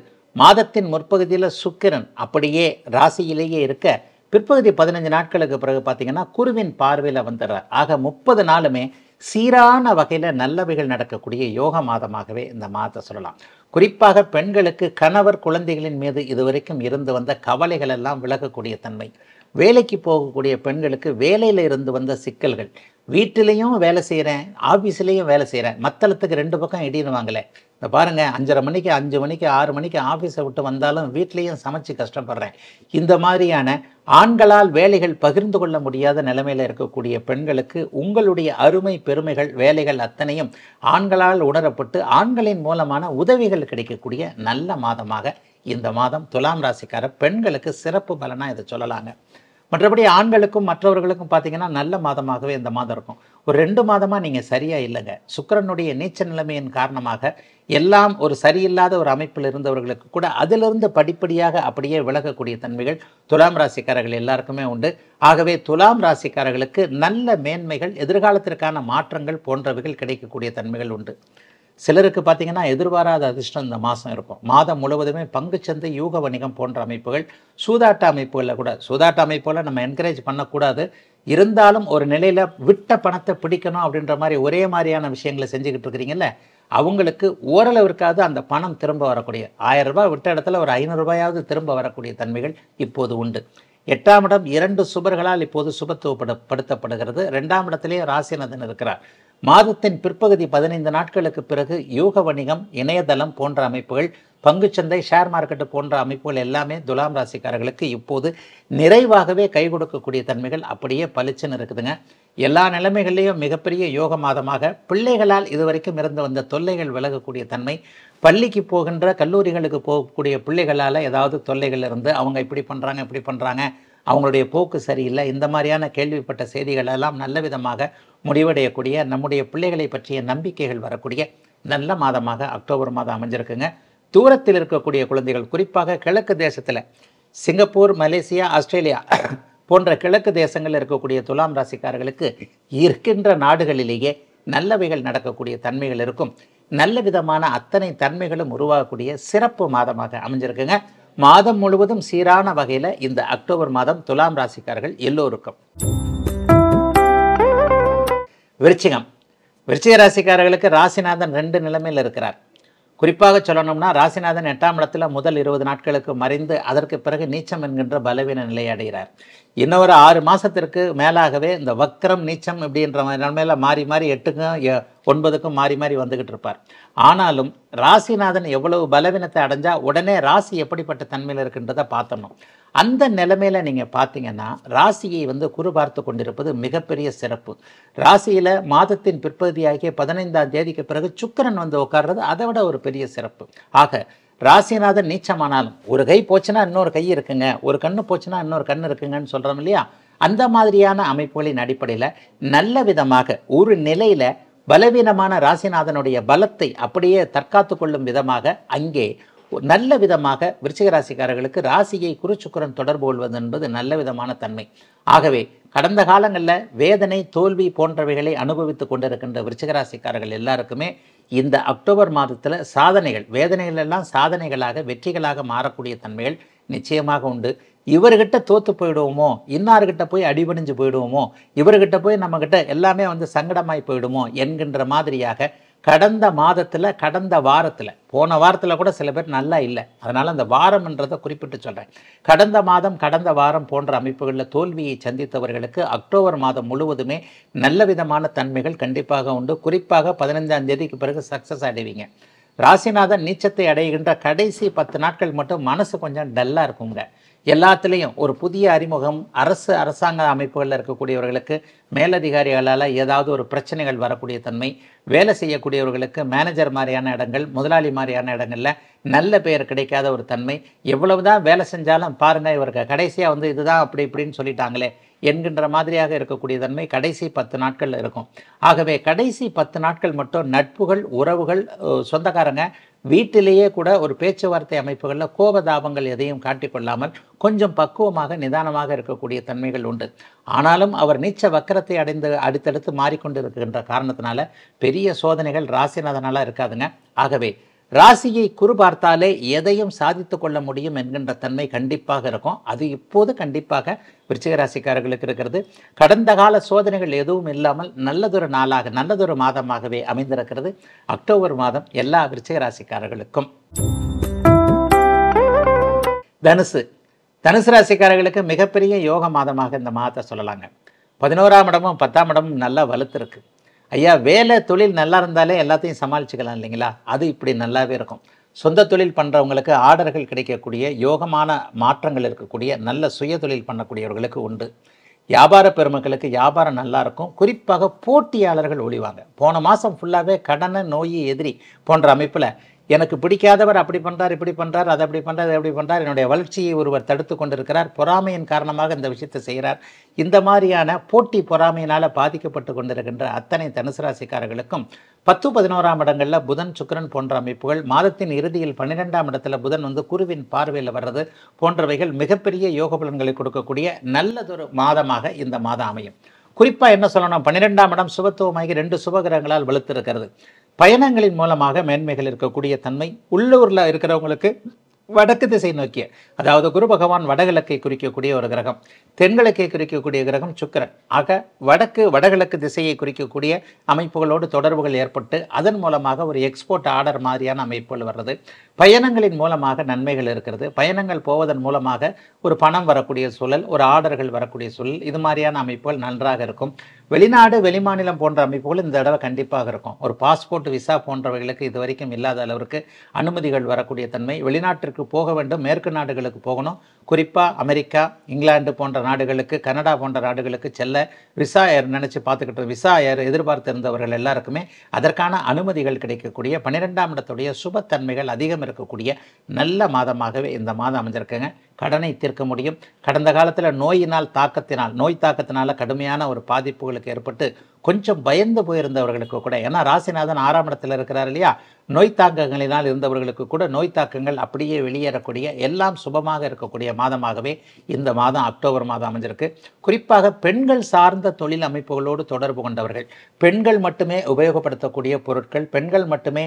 Speaker 1: மாதத்தின் முற்பகுதியில் சுக்கிரன் அப்படியே ராசியிலேயே இருக்க பிற்பகுதி பதினஞ்சு நாட்களுக்கு பிறகு பார்த்தீங்கன்னா குருவின் பார்வையில் வந்துடுறார் ஆக முப்பது நாளுமே சீரான வகையில் நல்லவைகள் நடக்கக்கூடிய யோக மாதமாகவே இந்த மாதத்தை சொல்லலாம் குறிப்பாக பெண்களுக்கு கணவர் குழந்தைகளின் மீது இதுவரைக்கும் இருந்து வந்த கவலைகள் எல்லாம் விலகக்கூடிய தன்மை வேலைக்கு போகக்கூடிய பெண்களுக்கு வேலையில் இருந்து வந்த சிக்கல்கள் வீட்டிலையும் வேலை செய்கிறேன் ஆஃபீஸ்லேயும் வேலை செய்கிறேன் மத்தளத்துக்கு ரெண்டு பக்கம் இடிடுவாங்களே இந்த பாருங்கள் அஞ்சரை மணிக்கு அஞ்சு மணிக்கு ஆறு மணிக்கு ஆஃபீஸை விட்டு வந்தாலும் வீட்லேயும் சமைச்சு கஷ்டப்படுறேன் இந்த மாதிரியான ஆண்களால் வேலைகள் பகிர்ந்து கொள்ள முடியாத நிலைமையில் இருக்கக்கூடிய பெண்களுக்கு உங்களுடைய அருமை பெருமைகள் வேலைகள் அத்தனையும் ஆண்களால் உணரப்பட்டு ஆண்களின் மூலமான உதவிகள் கிடைக்கக்கூடிய நல்ல மாதமாக இந்த மாதம் துலாம் ராசிக்கார பெண்களுக்கு சிறப்பு பலனாக இதை சொல்லலாங்க மற்றபடி ஆண்களுக்கும் மற்றவர்களுக்கும் பார்த்தீங்கன்னா நல்ல மாதமாகவே இந்த மாதம் இருக்கும் ஒரு ரெண்டு மாதமாக நீங்கள் சரியாக இல்லைங்க சுக்கரனுடைய நீச்ச நிலைமையின் காரணமாக எல்லாம் ஒரு சரியில்லாத ஒரு அமைப்பில் இருந்தவர்களுக்கு கூட அதிலிருந்து படிப்படியாக அப்படியே விலகக்கூடிய தன்மைகள் துலாம் ராசிக்காரர்கள் எல்லாருக்குமே உண்டு ஆகவே துலாம் ராசிக்காரர்களுக்கு நல்ல மேன்மைகள் எதிர்காலத்திற்கான மாற்றங்கள் போன்றவைகள் கிடைக்கக்கூடிய தன்மைகள் உண்டு சிலருக்கு பார்த்திங்கன்னா எதிர்பாராத அதிர்ஷ்டம் இந்த மாதம் இருக்கும் மாதம் முழுவதுமே பங்குச்சந்தை யூக வணிகம் போன்ற அமைப்புகள் சூதாட்ட அமைப்புகளில் கூட சூதாட்ட அமைப்புகள நம்ம என்கரேஜ் பண்ணக்கூடாது இருந்தாலும் ஒரு நிலையில் விட்ட பணத்தை பிடிக்கணும் அப்படின்ற மாதிரி ஒரே மாதிரியான விஷயங்களை செஞ்சுக்கிட்டு இருக்கிறீங்கல்ல அவங்களுக்கு ஓரளவிற்காவது அந்த பணம் திரும்ப வரக்கூடிய ஆயிரம் ரூபாய் விட்ட இடத்துல ஒரு ஐநூறுரூபாயாவது திரும்ப வரக்கூடிய தன்மைகள் இப்போது உண்டு எட்டாம் இடம் இரண்டு சுபர்களால் இப்போது சுபத்துவப்படுத்தப்படுகிறது ரெண்டாம் இடத்திலேயே ராசிநாதன் இருக்கிறார் மாதத்தின் பிற்பகுதி பதினைந்து நாட்களுக்கு பிறகு யூக வணிகம் இணையதளம் போன்ற அமைப்புகள் பங்குச்சந்தை ஷேர் மார்க்கெட்டு போன்ற அமைப்புகள் எல்லாமே துலாம் ராசிக்காரர்களுக்கு இப்போது நிறைவாகவே கை கொடுக்கக்கூடிய தன்மைகள் அப்படியே பளிச்சுன்னு இருக்குதுங்க எல்லா நிலைமைகள்லேயும் மிகப்பெரிய யோக மாதமாக பிள்ளைகளால் இதுவரைக்கும் இருந்து வந்த தொல்லைகள் விலகக்கூடிய தன்மை பள்ளிக்கு போகின்ற கல்லூரிகளுக்கு போகக்கூடிய பிள்ளைகளால் ஏதாவது தொல்லைகள் இருந்து அவங்க இப்படி பண்ணுறாங்க இப்படி பண்ணுறாங்க அவங்களுடைய போக்கு சரியில்லை இந்த மாதிரியான கேள்விப்பட்ட செய்திகளெல்லாம் நல்ல விதமாக முடிவடையக்கூடிய நம்முடைய பிள்ளைகளை பற்றிய நம்பிக்கைகள் வரக்கூடிய நல்ல மாதமாக அக்டோபர் மாதம் அமைஞ்சிருக்குங்க தூரத்தில் இருக்கக்கூடிய குழந்தைகள் குறிப்பாக கிழக்கு தேசத்தில் சிங்கப்பூர் மலேசியா ஆஸ்திரேலியா போன்ற கிழக்கு தேசங்களில் இருக்கக்கூடிய துலாம் ராசிக்காரர்களுக்கு இருக்கின்ற நாடுகளிலேயே நல்லவைகள் நடக்கக்கூடிய தன்மைகள் இருக்கும் நல்ல விதமான அத்தனை தன்மைகளும் உருவாகக்கூடிய சிறப்பு மாதமாக அமைஞ்சிருக்குங்க மாதம் முழுவதும் சீரான வகையில் இந்த அக்டோபர் மாதம் துலாம் ராசிக்காரர்கள் எல்லோருக்கும் விருச்சிகம் விருச்சிக ராசிக்காரர்களுக்கு ராசிநாதன் ரெண்டு நிலைமையில் இருக்கிறார் குறிப்பாக சொல்லணும்னா ராசிநாதன் எட்டாம் இடத்துல முதல் இருபது நாட்களுக்கு மறைந்து அதற்கு பிறகு நீச்சம் என்கின்ற பலவீன நிலை அடைகிறார் இன்னொரு ஆறு மாதத்திற்கு மேலாகவே இந்த வக்ரம் நீச்சம் இப்படின்ற நிலைமையில் மாறி மாறி எட்டுக்கும் ஒன்பதுக்கும் மாறி மாறி வந்துக்கிட்டு இருப்பார் ஆனாலும் ராசிநாதன் எவ்வளவு பலவீனத்தை அடைஞ்சால் உடனே ராசி எப்படிப்பட்ட தன்மையில் இருக்குன்றதை பார்த்தணும் அந்த நிலைமையில் நீங்கள் பார்த்தீங்கன்னா ராசியை வந்து குரு பார்த்து கொண்டிருப்பது மிகப்பெரிய சிறப்பு ராசியில் மாதத்தின் பிற்பகுதியாகிய பதினைந்தாம் தேதிக்கு பிறகு சுக்கரன் வந்து உட்கார்றது அதை விட ஒரு பெரிய சிறப்பு ஆக ராசிநாதன் நீச்சமானாலும் ஒரு கை போச்சுன்னா இன்னொரு கை இருக்குங்க ஒரு கண்ணு போச்சுன்னா இன்னொரு கண் இருக்குங்கன்னு சொல்கிறோம் இல்லையா அந்த மாதிரியான அமைப்புகளின் அடிப்படையில் நல்ல விதமாக ஒரு நிலையில் பலவீனமான ராசிநாதனுடைய பலத்தை அப்படியே தற்காத்து கொள்ளும் விதமாக அங்கே நல்ல விதமாக விருச்சிகராசிக்காரர்களுக்கு ராசியை குருச்சுக்கரன் தொடர்பு கொள்வது என்பது நல்ல விதமான தன்மை ஆகவே கடந்த காலங்களில் வேதனை தோல்வி போன்றவைகளை அனுபவித்து கொண்டிருக்கின்ற விருச்சிகராசிக்காரர்கள் எல்லாருக்குமே இந்த அக்டோபர் மாதத்தில் சாதனைகள் வேதனைகள் எல்லாம் சாதனைகளாக வெற்றிகளாக மாறக்கூடிய தன்மைகள் நிச்சயமாக உண்டு இவர்கிட்ட தோற்று போயிடுவோமோ இன்னார்கிட்ட போய் அடிபணிஞ்சு போயிடுவோமோ இவர்கிட்ட போய் நம்மக்கிட்ட எல்லாமே வந்து சங்கடமாய் போயிடுமோ என்கின்ற மாதிரியாக கடந்த மாதத்தில் கடந்த வாரத்தில் போன வாரத்தில் கூட சில பேர் நல்லா இல்லை அதனால் அந்த வாரம்ன்றதை குறிப்பிட்டு சொல்கிறேன் கடந்த மாதம் கடந்த வாரம் போன்ற அமைப்புகளில் தோல்வியை சந்தித்தவர்களுக்கு அக்டோபர் மாதம் முழுவதுமே நல்ல விதமான தன்மைகள் கண்டிப்பாக உண்டு குறிப்பாக பதினைஞ்சாம் தேதிக்கு பிறகு சக்ஸஸ் அடைவீங்க ராசிநாதன் நீச்சத்தை அடைகின்ற கடைசி பத்து நாட்கள் மட்டும் மனசு கொஞ்சம் டல்லாக இருக்குங்க எல்லாத்துலேயும் ஒரு புதிய அறிமுகம் அரசு அரசாங்க அமைப்புகளில் இருக்கக்கூடியவர்களுக்கு மேலதிகாரிகளால் ஏதாவது ஒரு பிரச்சனைகள் வரக்கூடிய தன்மை வேலை செய்யக்கூடியவர்களுக்கு மேனேஜர் மாதிரியான இடங்கள் முதலாளி மாதிரியான இடங்களில் நல்ல பெயர் கிடைக்காத ஒரு தன்மை எவ்வளவு தான் வேலை செஞ்சாலும் பாருங்கள் இவருக்கு கடைசியாக வந்து இதுதான் அப்படி இப்படின்னு சொல்லிட்டாங்களே என்கின்ற மாதிரியாக இருக்கக்கூடிய தன்மை கடைசி பத்து நாட்களில் இருக்கும் ஆகவே கடைசி பத்து நாட்கள் மட்டும் நட்புகள் உறவுகள் சொந்தக்காரங்க வீட்டிலேயே கூட ஒரு பேச்சுவார்த்தை அமைப்புகளில் கோபதாபங்கள் எதையும் காட்டிக்கொள்ளாமல் கொஞ்சம் பக்குவமாக நிதானமாக இருக்கக்கூடிய தன்மைகள் உண்டு ஆனாலும் அவர் நீச்ச வக்கரத்தை அடைந்து அடுத்தடுத்து மாறிக்கொண்டு இருக்கின்ற காரணத்தினால பெரிய சோதனைகள் ராசிநாதனால இருக்காதுங்க ஆகவே ராசியை குறு பார்த்தாலே எதையும் சாதித்து கொள்ள முடியும் என்கின்ற தன்மை கண்டிப்பாக இருக்கும் அது இப்போது கண்டிப்பாக விருச்சிக ராசிக்காரர்களுக்கு இருக்கிறது கடந்த கால சோதனைகள் எதுவும் இல்லாமல் நல்லதொரு நாளாக நல்லதொரு மாதமாகவே அமைந்திருக்கிறது அக்டோபர் மாதம் எல்லா விருச்சிக ராசிக்காரர்களுக்கும் தனுசு தனுசு ராசிக்காரர்களுக்கு மிகப்பெரிய யோக மாதமாக இந்த மாதத்தை சொல்லலாங்க பதினோராம் இடமும் பத்தாம் இடமும் நல்லா இருக்குது ஐயா வேலை தொழில் நல்லா இருந்தாலே எல்லாத்தையும் சமாளிச்சுக்கலாம் இல்லைங்களா அது இப்படி நல்லாவே இருக்கும் சொந்த தொழில் பண்ணுறவங்களுக்கு ஆர்டர்கள் கிடைக்கக்கூடிய யோகமான மாற்றங்கள் இருக்கக்கூடிய நல்ல சுய தொழில் பண்ணக்கூடியவர்களுக்கு உண்டு வியாபார பெருமக்களுக்கு வியாபாரம் நல்லாயிருக்கும் குறிப்பாக போட்டியாளர்கள் ஒழிவாங்க போன மாதம் ஃபுல்லாகவே கடனை நோய் எதிரி போன்ற அமைப்பில் எனக்கு பிடிக்காதவர் அப்படி பண்ணுறார் இப்படி பண்ணுறார் அதை அப்படி பண்ணுறார் அதை அப்படி பண்ணுறார் என்னுடைய வளர்ச்சியை ஒருவர் தடுத்து கொண்டிருக்கிறார் பொறாமையின் காரணமாக இந்த விஷயத்தை செய்கிறார் இந்த மாதிரியான போட்டி பொறாமையினால் பாதிக்கப்பட்டு கொண்டிருக்கின்ற அத்தனை தனுசு ராசிக்காரர்களுக்கும் பத்து பதினோராம் இடங்களில் புதன் சுக்கரன் போன்ற அமைப்புகள் மாதத்தின் இறுதியில் பன்னிரெண்டாம் இடத்துல புதன் வந்து குருவின் பார்வையில் வர்றது போன்றவைகள் மிகப்பெரிய யோக பலன்களை கொடுக்கக்கூடிய நல்லதொரு மாதமாக இந்த மாதம் அமையும் குறிப்பாக என்ன சொல்லணும் பன்னிரெண்டாம் இடம் சுபத்துவமாகி ரெண்டு சுபகிரகங்களால் வலுத்திருக்கிறது பயணங்களின் மூலமாக மேன்மைகள் இருக்கக்கூடிய தன்மை உள்ளூரில் இருக்கிறவங்களுக்கு வடக்கு திசை நோக்கிய அதாவது குரு பகவான் வடகிழக்கை குறிக்கக்கூடிய ஒரு கிரகம் தென்கிழக்கை குறிக்கக்கூடிய கிரகம் சுக்கரன் ஆக வடக்கு வடகிழக்கு திசையை குறிக்கக்கூடிய அமைப்புகளோடு தொடர்புகள் ஏற்பட்டு அதன் மூலமாக ஒரு எக்ஸ்போர்ட் ஆர்டர் மாதிரியான அமைப்புகள் வர்றது பயணங்களின் மூலமாக நன்மைகள் இருக்கிறது பயணங்கள் போவதன் மூலமாக ஒரு பணம் வரக்கூடிய சூழல் ஒரு ஆர்டர்கள் வரக்கூடிய சூழல் இது மாதிரியான அமைப்புகள் நன்றாக இருக்கும் வெளிநாடு வெளிமாநிலம் போன்ற அமைப்புகள் இந்த தடவை கண்டிப்பாக இருக்கும் ஒரு பாஸ்போர்ட் விசா போன்றவைகளுக்கு இது வரைக்கும் இல்லாத அளவிற்கு அனுமதிகள் வரக்கூடிய தன்மை வெளிநாட்டிற்கு போக வேண்டும் மேற்கு நாடுகளுக்கு போகணும் குறிப்பாக அமெரிக்கா இங்கிலாந்து போன்ற நாடுகளுக்கு கனடா போன்ற நாடுகளுக்கு செல்ல விசா ஏர் நினச்சி பார்த்துக்கிட்டு விசா ஏர் எதிர்பார்த்திருந்தவர்கள் எல்லாருக்குமே அதற்கான அனுமதிகள் கிடைக்கக்கூடிய பன்னிரெண்டாம் இடத்துடைய சுபத்தன்மைகள் அதிகம் இருக்கக்கூடிய நல்ல மாதமாகவே இந்த மாதம் அமைஞ்சிருக்குங்க கடனை தீர்க்க முடியும் கடந்த காலத்தில் நோயினால் தாக்கத்தினால் நோய் தாக்கத்தினால் கடுமையான ஒரு பாதிப்புகளுக்கு ஏற்பட்டு கொஞ்சம் பயந்து போயிருந்தவர்களுக்கு கூட ஏன்னா ராசிநாதன் ஆறாம் இடத்தில் இருக்கிறார் இல்லையா நோய் தாக்கங்களினால் இருந்தவர்களுக்கு கூட நோய் தாக்கங்கள் அப்படியே வெளியேறக்கூடிய எல்லாம் சுபமாக இருக்கக்கூடிய மாதமாகவே இந்த மாதம் அக்டோபர் மாதம் அமைஞ்சிருக்கு குறிப்பாக பெண்கள் சார்ந்த தொழில் அமைப்புகளோடு தொடர்பு கொண்டவர்கள் பெண்கள் மட்டுமே உபயோகப்படுத்தக்கூடிய பொருட்கள் பெண்கள் மட்டுமே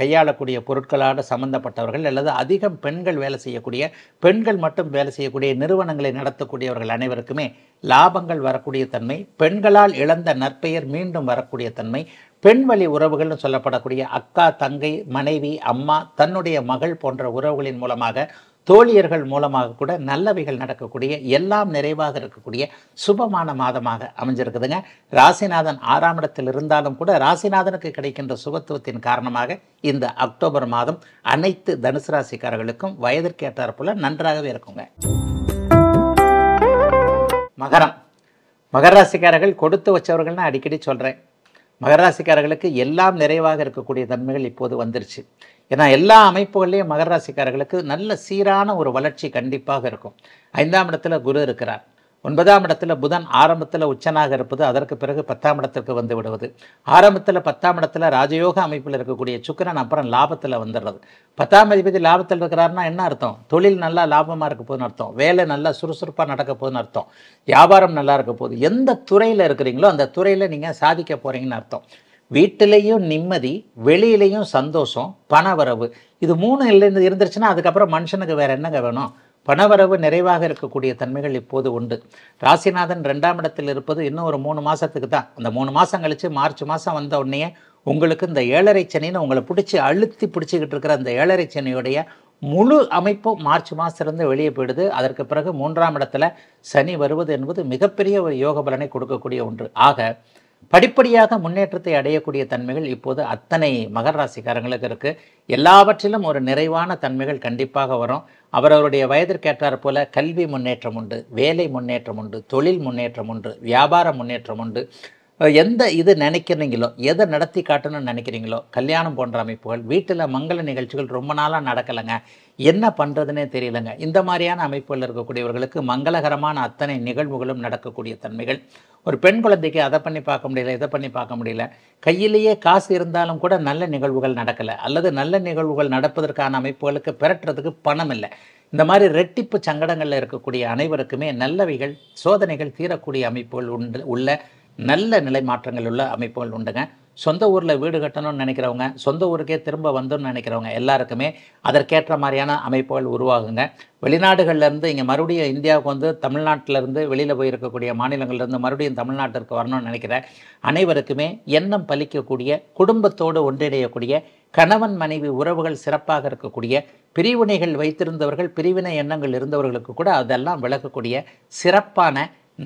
Speaker 1: கையாளக்கூடிய பொருட்களோடு சம்பந்தப்பட்டவர்கள் அல்லது அதிகம் பெண்கள் வேலை செய்யக்கூடிய பெண்கள் மட்டும் வேலை செய்யக்கூடிய நிறுவனங்களை நடத்தக்கூடியவர்கள் அனைவருக்குமே லாபங்கள் வரக்கூடிய தன்மை பெண்களால் இழந்த நற் நற்பெயர் மீண்டும் வரக்கூடிய தன்மை பெண் வழி உறவுகள்னு சொல்லப்படக்கூடிய அக்கா தங்கை மனைவி அம்மா தன்னுடைய மகள் போன்ற உறவுகளின் மூலமாக தோழியர்கள் மூலமாக கூட நல்லவைகள் நடக்கக்கூடிய எல்லாம் நிறைவாக இருக்கக்கூடிய சுபமான மாதமாக அமைஞ்சிருக்குதுங்க ராசிநாதன் ஆறாம் இடத்தில் இருந்தாலும் கூட ராசிநாதனுக்கு கிடைக்கின்ற சுபத்துவத்தின் காரணமாக இந்த அக்டோபர் மாதம் அனைத்து தனுசு ராசிக்காரர்களுக்கும் வயதிற்கேற்றாற்போல நன்றாகவே இருக்குங்க மகரம் மகராசிக்காரர்கள் கொடுத்து வச்சவர்கள்னு அடிக்கடி சொல்கிறேன் மகராசிக்காரர்களுக்கு எல்லாம் நிறைவாக இருக்கக்கூடிய தன்மைகள் இப்போது வந்துருச்சு ஏன்னா எல்லா அமைப்புகள்லேயும் மகராசிக்காரர்களுக்கு நல்ல சீரான ஒரு வளர்ச்சி கண்டிப்பாக இருக்கும் ஐந்தாம் இடத்துல குரு இருக்கிறார் ஒன்பதாம் இடத்துல புதன் ஆரம்பத்தில் உச்சனாக இருப்பது அதற்கு பிறகு பத்தாம் இடத்திற்கு வந்து விடுவது ஆரம்பத்தில் பத்தாம் இடத்துல ராஜயோக அமைப்பில் இருக்கக்கூடிய சுக்கரன் அப்புறம் லாபத்தில் வந்துடுறது பத்தாம் அதிபதி லாபத்தில் இருக்கிறாருன்னா என்ன அர்த்தம் தொழில் நல்லா லாபமாக இருக்க போகுதுன்னு அர்த்தம் வேலை நல்லா சுறுசுறுப்பாக நடக்க போதுன்னு அர்த்தம் வியாபாரம் நல்லா இருக்க போகுது எந்த துறையில் இருக்கிறீங்களோ அந்த துறையில் நீங்கள் சாதிக்க போகிறீங்கன்னு அர்த்தம் வீட்டிலையும் நிம்மதி வெளியிலையும் சந்தோஷம் பணவரவு இது மூணு இல்லை இருந்துருச்சுன்னா அதுக்கப்புறம் மனுஷனுக்கு வேறு என்னங்க வேணும் பணவரவு நிறைவாக இருக்கக்கூடிய தன்மைகள் இப்போது உண்டு ராசிநாதன் ரெண்டாம் இடத்தில் இருப்பது இன்னும் ஒரு மூணு மாதத்துக்கு தான் அந்த மூணு மாதம் கழித்து மார்ச் மாதம் வந்த உடனே உங்களுக்கு இந்த ஏழரை சனின்னு உங்களை பிடிச்சி அழுத்தி பிடிச்சிக்கிட்டு இருக்கிற அந்த ஏழரை சனியுடைய முழு அமைப்பும் மார்ச் மாதத்திலிருந்து வெளியே போயிடுது அதற்கு பிறகு மூன்றாம் இடத்துல சனி வருவது என்பது மிகப்பெரிய ஒரு யோக பலனை கொடுக்கக்கூடிய ஒன்று ஆக படிப்படியாக முன்னேற்றத்தை அடையக்கூடிய தன்மைகள் இப்போது அத்தனை மகர ராசிக்காரங்களுக்கு இருக்குது எல்லாவற்றிலும் ஒரு நிறைவான தன்மைகள் கண்டிப்பாக வரும் அவரவருடைய வயதிற்கேற்றார் போல கல்வி முன்னேற்றம் உண்டு வேலை முன்னேற்றம் உண்டு தொழில் முன்னேற்றம் உண்டு வியாபார முன்னேற்றம் உண்டு எந்த இது நினைக்கிறீங்களோ எதை நடத்தி காட்டணும்னு நினைக்கிறீங்களோ கல்யாணம் போன்ற அமைப்புகள் வீட்டில் மங்கள நிகழ்ச்சிகள் ரொம்ப நாளாக நடக்கலைங்க என்ன பண்ணுறதுனே தெரியலங்க இந்த மாதிரியான அமைப்புகள் இருக்கக்கூடியவர்களுக்கு மங்களகரமான அத்தனை நிகழ்வுகளும் நடக்கக்கூடிய தன்மைகள் ஒரு பெண் குழந்தைக்கு அதை பண்ணி பார்க்க முடியல இதை பண்ணி பார்க்க முடியல கையிலேயே காசு இருந்தாலும் கூட நல்ல நிகழ்வுகள் நடக்கலை அல்லது நல்ல நிகழ்வுகள் நடப்பதற்கான அமைப்புகளுக்கு பிறட்டுறதுக்கு பணம் இல்லை இந்த மாதிரி ரெட்டிப்பு சங்கடங்களில் இருக்கக்கூடிய அனைவருக்குமே நல்லவைகள் சோதனைகள் தீரக்கூடிய அமைப்புகள் உண்டு உள்ள நல்ல நிலை மாற்றங்கள் உள்ள அமைப்புகள் உண்டுங்க சொந்த ஊரில் வீடு கட்டணும்னு நினைக்கிறவங்க சொந்த ஊருக்கே திரும்ப வந்தோம்னு நினைக்கிறவங்க எல்லாருக்குமே அதற்கேற்ற மாதிரியான அமைப்புகள் உருவாகுங்க வெளிநாடுகள்லேருந்து இங்கே மறுபடியும் இந்தியாவுக்கு வந்து தமிழ்நாட்டிலேருந்து வெளியில் போயிருக்கக்கூடிய மாநிலங்கள்லேருந்து மறுபடியும் தமிழ்நாட்டிற்கு வரணும்னு நினைக்கிற அனைவருக்குமே எண்ணம் பலிக்கக்கூடிய குடும்பத்தோடு ஒன்றிணையக்கூடிய கணவன் மனைவி உறவுகள் சிறப்பாக இருக்கக்கூடிய பிரிவினைகள் வைத்திருந்தவர்கள் பிரிவினை எண்ணங்கள் இருந்தவர்களுக்கு கூட அதெல்லாம் விளக்கக்கூடிய சிறப்பான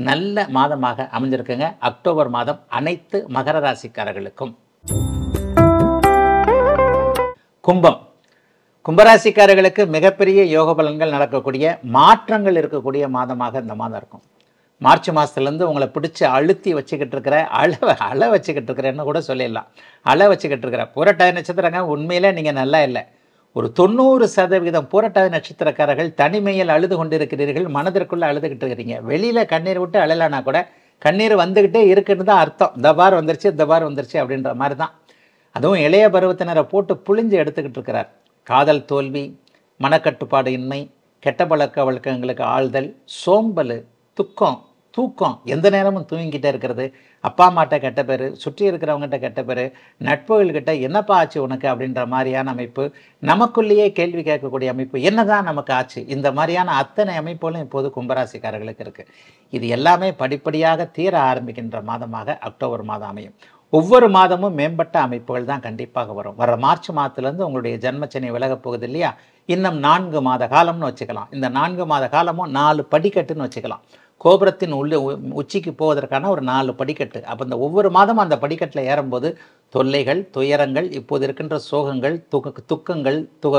Speaker 1: நல்ல மாதமாக அமைஞ்சிருக்குங்க அக்டோபர் மாதம் அனைத்து மகர ராசிக்காரர்களுக்கும் கும்பம் கும்பராசிக்காரர்களுக்கு மிகப்பெரிய யோக பலன்கள் நடக்கக்கூடிய மாற்றங்கள் இருக்கக்கூடிய மாதமாக இந்த மாதம் இருக்கும் மார்ச் மாதத்துலேருந்து உங்களை பிடிச்சி அழுத்தி வச்சுக்கிட்டு இருக்கிற அள அழ வச்சுக்கிட்டு இருக்கிறேன்னு கூட சொல்லிடலாம் அழ வச்சுக்கிட்டு இருக்கிற புரட்டாய நட்சத்திரங்க உண்மையில் நீங்கள் நல்லா இல்லை ஒரு தொண்ணூறு சதவீதம் புரட்டாதி நட்சத்திரக்காரர்கள் தனிமையில் அழுது கொண்டிருக்கிறீர்கள் மனதிற்குள்ளே அழுதுகிட்டு இருக்கிறீங்க வெளியில் கண்ணீர் விட்டு அழலானா கூட கண்ணீர் வந்துக்கிட்டே இருக்குன்னு தான் அர்த்தம் இந்த பார் வந்துருச்சு இந்த பார் வந்துருச்சு அப்படின்ற மாதிரி தான் அதுவும் இளைய பருவத்தினரை போட்டு புழிஞ்சு எடுத்துக்கிட்டு இருக்கிறார் காதல் தோல்வி மனக்கட்டுப்பாடு இன்மை கெட்ட பழக்க வழக்கங்களுக்கு ஆழ்தல் சோம்பல் துக்கம் தூக்கம் எந்த நேரமும் தூங்கிக்கிட்டே இருக்கிறது அப்பா அம்மாட்ட கெட்ட பேர் சுற்றி இருக்கிறவங்ககிட்ட கெட்ட பேர் நட்புகள்கிட்ட என்னப்பா ஆச்சு உனக்கு அப்படின்ற மாதிரியான அமைப்பு நமக்குள்ளேயே கேள்வி கேட்கக்கூடிய அமைப்பு என்னதான் நமக்கு ஆச்சு இந்த மாதிரியான அத்தனை அமைப்புகளும் இப்போது கும்பராசிக்காரர்களுக்கு இருக்குது இது எல்லாமே படிப்படியாக தீர ஆரம்பிக்கின்ற மாதமாக அக்டோபர் மாதம் அமையும் ஒவ்வொரு மாதமும் மேம்பட்ட அமைப்புகள் தான் கண்டிப்பாக வரும் வர மார்ச் மாதத்துலேருந்து உங்களுடைய ஜன்மச்சனை விலகப் போகுது இல்லையா இன்னும் நான்கு மாத காலம்னு வச்சுக்கலாம் இந்த நான்கு மாத காலமும் நாலு படிக்கட்டுன்னு வச்சுக்கலாம் கோபுரத்தின் உள்ளே உச்சிக்கு போவதற்கான ஒரு நாலு படிக்கட்டு அப்போ இந்த ஒவ்வொரு மாதமும் அந்த படிக்கட்டில் ஏறும்போது தொல்லைகள் துயரங்கள் இப்போது இருக்கின்ற சோகங்கள் துக துக்கங்கள் துக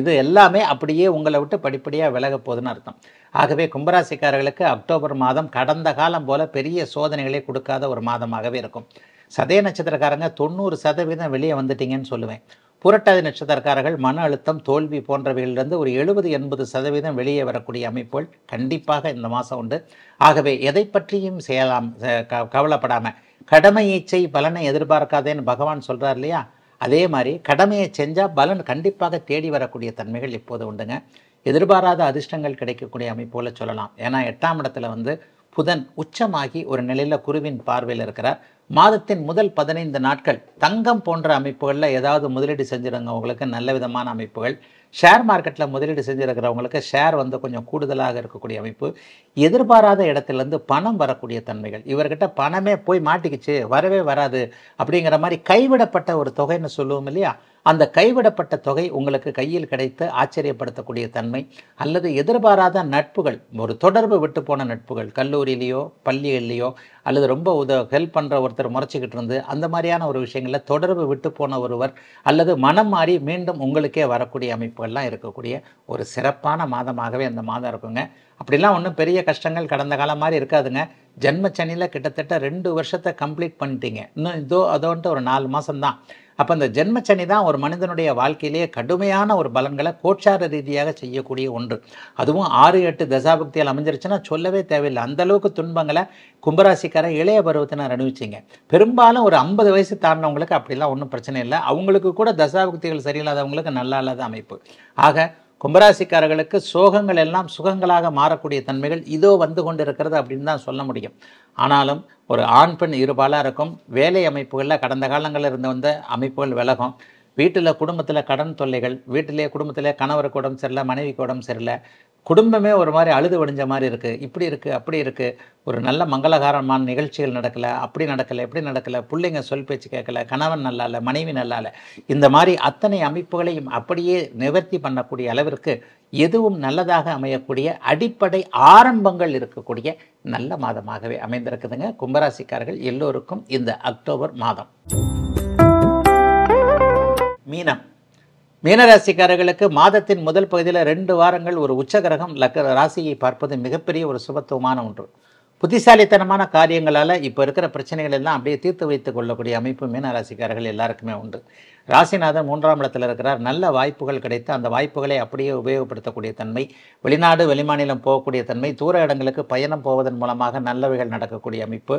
Speaker 1: இது எல்லாமே அப்படியே உங்களை விட்டு படிப்படியாக விலக போகுதுன்னு அர்த்தம் ஆகவே கும்பராசிக்காரர்களுக்கு அக்டோபர் மாதம் கடந்த காலம் போல பெரிய சோதனைகளே கொடுக்காத ஒரு மாதமாகவே இருக்கும் சதய நட்சத்திரக்காரங்க தொண்ணூறு சதவீதம் வெளியே வந்துட்டீங்கன்னு சொல்லுவேன் புரட்டாதி நட்சத்திரக்காரர்கள் மன அழுத்தம் தோல்வி போன்றவைகளிலிருந்து ஒரு எழுபது எண்பது சதவீதம் வெளியே வரக்கூடிய அமைப்புகள் கண்டிப்பாக இந்த மாதம் உண்டு ஆகவே எதை பற்றியும் செய்யலாம் கவலைப்படாமல் கடமை இச்சை பலனை எதிர்பார்க்காதேன்னு பகவான் சொல்கிறார் இல்லையா அதே மாதிரி கடமையை செஞ்சால் பலன் கண்டிப்பாக தேடி வரக்கூடிய தன்மைகள் இப்போது உண்டுங்க எதிர்பாராத அதிர்ஷ்டங்கள் கிடைக்கக்கூடிய அமைப்போல் சொல்லலாம் ஏன்னா எட்டாம் இடத்துல வந்து புதன் உச்சமாகி ஒரு நிலையில் குருவின் பார்வையில் இருக்கிறார் மாதத்தின் முதல் பதினைந்து நாட்கள் தங்கம் போன்ற அமைப்புகளில் ஏதாவது முதலீடு செஞ்சுருங்கவங்களுக்கு நல்ல விதமான அமைப்புகள் ஷேர் மார்க்கெட்டில் முதலீடு செஞ்சுருக்கிறவங்களுக்கு ஷேர் வந்து கொஞ்சம் கூடுதலாக இருக்கக்கூடிய அமைப்பு எதிர்பாராத இடத்துலேருந்து பணம் வரக்கூடிய தன்மைகள் இவர்கிட்ட பணமே போய் மாட்டிக்கிச்சு வரவே வராது அப்படிங்கிற மாதிரி கைவிடப்பட்ட ஒரு தொகைன்னு சொல்லுவோம் இல்லையா அந்த கைவிடப்பட்ட தொகை உங்களுக்கு கையில் கிடைத்து ஆச்சரியப்படுத்தக்கூடிய தன்மை அல்லது எதிர்பாராத நட்புகள் ஒரு தொடர்பு விட்டு போன நட்புகள் கல்லூரியிலேயோ பள்ளிகள்லேயோ அல்லது ரொம்ப உத ஹெல்ப் பண்ணுற ஒருத்தர் முறைச்சிக்கிட்டு இருந்து அந்த மாதிரியான ஒரு விஷயங்களில் தொடர்பு விட்டு போன ஒருவர் அல்லது மனம் மாறி மீண்டும் உங்களுக்கே வரக்கூடிய அமைப்புகள்லாம் இருக்கக்கூடிய ஒரு சிறப்பான மாதமாகவே அந்த மாதம் இருக்குங்க அப்படிலாம் ஒன்றும் பெரிய கஷ்டங்கள் கடந்த காலம் மாதிரி இருக்காதுங்க ஜென்ம சனியில் கிட்டத்தட்ட ரெண்டு வருஷத்தை கம்ப்ளீட் பண்ணிட்டீங்க இன்னும் இதோ அதோன்ட்டு ஒரு நாலு மாதம்தான் அப்போ இந்த ஜென்மச்சனி தான் ஒரு மனிதனுடைய வாழ்க்கையிலேயே கடுமையான ஒரு பலன்களை கோட்சார ரீதியாக செய்யக்கூடிய ஒன்று அதுவும் ஆறு எட்டு தசாபக்தியால் அமைஞ்சிருச்சுன்னா சொல்லவே தேவையில்லை அந்தளவுக்கு துன்பங்களை கும்பராசிக்கார இளைய பருவத்தினர் அனுபவிச்சிங்க பெரும்பாலும் ஒரு ஐம்பது வயசு தாண்டினவங்களுக்கு அப்படிலாம் ஒன்றும் பிரச்சனை இல்லை அவங்களுக்கு கூட தசாபக்திகள் சரியில்லாதவங்களுக்கு நல்லா இல்லாத அமைப்பு ஆக கும்பராசிக்காரர்களுக்கு சோகங்கள் எல்லாம் சுகங்களாக மாறக்கூடிய தன்மைகள் இதோ வந்து கொண்டிருக்கிறது அப்படின்னு தான் சொல்ல முடியும் ஆனாலும் ஒரு ஆண் பெண் இருபாலாக இருக்கும் வேலை அமைப்புகளில் கடந்த காலங்களில் இருந்து வந்த அமைப்புகள் விலகும் வீட்டில் குடும்பத்தில் கடன் தொல்லைகள் வீட்டிலே குடும்பத்தில் கணவருக்கு உடம்பு சரியில்லை மனைவிக்கு உடம்பு சரியில்லை குடும்பமே ஒரு மாதிரி அழுது வடிஞ்ச மாதிரி இருக்குது இப்படி இருக்குது அப்படி இருக்குது ஒரு நல்ல மங்களகாரமான நிகழ்ச்சிகள் நடக்கலை அப்படி நடக்கலை எப்படி நடக்கலை பிள்ளைங்க சொல் பேச்சு கேட்கல கணவன் நல்லா இல்லை மனைவி நல்லா இல்லை இந்த மாதிரி அத்தனை அமைப்புகளையும் அப்படியே நிவர்த்தி பண்ணக்கூடிய அளவிற்கு எதுவும் நல்லதாக அமையக்கூடிய அடிப்படை ஆரம்பங்கள் இருக்கக்கூடிய நல்ல மாதமாகவே அமைந்திருக்குதுங்க கும்பராசிக்காரர்கள் எல்லோருக்கும் இந்த அக்டோபர் மாதம் மீனம் மீனராசிக்காரர்களுக்கு மாதத்தின் முதல் பகுதியில் ரெண்டு வாரங்கள் ஒரு உச்சகிரகம் லக்க ராசியை பார்ப்பது மிகப்பெரிய ஒரு சுபத்துவமான ஒன்று புத்திசாலித்தனமான காரியங்களால் இப்போ இருக்கிற பிரச்சனைகள் எல்லாம் அப்படியே தீர்த்து வைத்து கொள்ளக்கூடிய அமைப்பு மீனராசிக்காரர்கள் எல்லாருக்குமே உண்டு ராசிநாதன் மூன்றாம் இடத்தில் இருக்கிறார் நல்ல வாய்ப்புகள் கிடைத்து அந்த வாய்ப்புகளை அப்படியே உபயோகப்படுத்தக்கூடிய தன்மை வெளிநாடு வெளிமாநிலம் போகக்கூடிய தன்மை தூர இடங்களுக்கு பயணம் போவதன் மூலமாக நல்லவைகள் நடக்கக்கூடிய அமைப்பு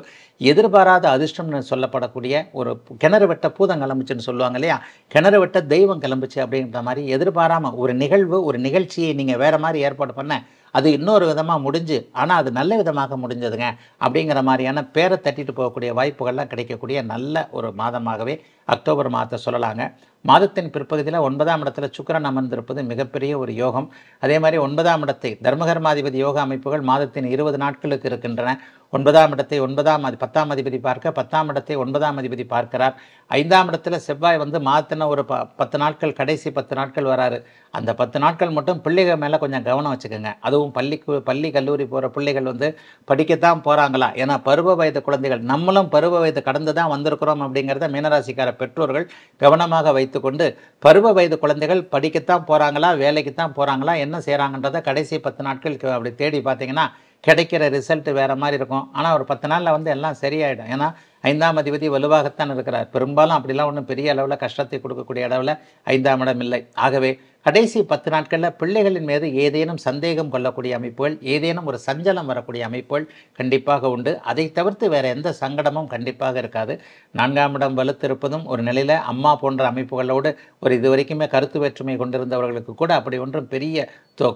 Speaker 1: எதிர்பாராத அதிர்ஷ்டம்னு சொல்லப்படக்கூடிய ஒரு கிணறு வெட்ட பூதம் கிளம்புச்சுன்னு சொல்லுவாங்க இல்லையா கிணறு வெட்ட தெய்வம் கிளம்புச்சு அப்படின்ற மாதிரி எதிர்பாராமல் ஒரு நிகழ்வு ஒரு நிகழ்ச்சியை நீங்கள் வேறு மாதிரி ஏற்பாடு பண்ண அது இன்னொரு விதமாக முடிஞ்சு ஆனால் அது நல்ல விதமாக முடிஞ்சதுங்க அப்படிங்கிற மாதிரியான பேரை தட்டிட்டு போகக்கூடிய வாய்ப்புகள்லாம் கிடைக்கக்கூடிய நல்ல ஒரு மாதமாகவே அக்டோபர் மாதத்தை சொல்லலாங்க மாதத்தின் பிற்பகுதியில் ஒன்பதாம் இடத்துல சுக்கரன் அமர்ந்திருப்பது மிகப்பெரிய ஒரு யோகம் அதே மாதிரி ஒன்பதாம் இடத்தை தர்மகர்மாதிபதி யோக அமைப்புகள் மாதத்தின் இருபது நாட்களுக்கு இருக்கின்றன ஒன்பதாம் இடத்தை ஒன்பதாம் பத்தாம் அதிபதி பார்க்க பத்தாம் இடத்தை ஒன்பதாம் அதிபதி பார்க்கிறார் ஐந்தாம் இடத்துல செவ்வாய் வந்து மாத்தின ஒரு ப பத்து நாட்கள் கடைசி பத்து நாட்கள் வராரு அந்த பத்து நாட்கள் மட்டும் பிள்ளைகள் மேலே கொஞ்சம் கவனம் வச்சுக்கோங்க அதுவும் பள்ளிக்கு பள்ளி கல்லூரி போகிற பிள்ளைகள் வந்து படிக்கத்தான் போகிறாங்களா ஏன்னா பருவ வயது குழந்தைகள் நம்மளும் பருவ வயது கடந்து தான் வந்திருக்கிறோம் அப்படிங்கிறத மீனராசிக்கார பெற்றோர்கள் கவனமாக வைத்துக்கொண்டு பருவ வயது குழந்தைகள் படிக்கத்தான் போகிறாங்களா வேலைக்கு தான் போகிறாங்களா என்ன செய்கிறாங்கன்றதை கடைசி பத்து நாட்கள் அப்படி தேடி பார்த்தீங்கன்னா கிடைக்கிற ரிசல்ட் வேறு மாதிரி இருக்கும் ஆனால் ஒரு பத்து நாளில் வந்து எல்லாம் சரியாயிடும் ஏன்னா ஐந்தாம் அதிபதி வலுவாகத்தான் இருக்கிறார் பெரும்பாலும் அப்படிலாம் ஒன்றும் பெரிய அளவில் கஷ்டத்தை கொடுக்கக்கூடிய அளவில் ஐந்தாம் இடம் இல்லை ஆகவே கடைசி பத்து நாட்களில் பிள்ளைகளின் மீது ஏதேனும் சந்தேகம் கொள்ளக்கூடிய அமைப்புகள் ஏதேனும் ஒரு சஞ்சலம் வரக்கூடிய அமைப்புகள் கண்டிப்பாக உண்டு அதை தவிர்த்து வேறு எந்த சங்கடமும் கண்டிப்பாக இருக்காது நான்காம் இடம் வலுத்திருப்பதும் ஒரு நிலையில் அம்மா போன்ற அமைப்புகளோடு ஒரு இது வரைக்குமே கருத்து வேற்றுமை கொண்டிருந்தவர்களுக்கு கூட அப்படி ஒன்றும் பெரிய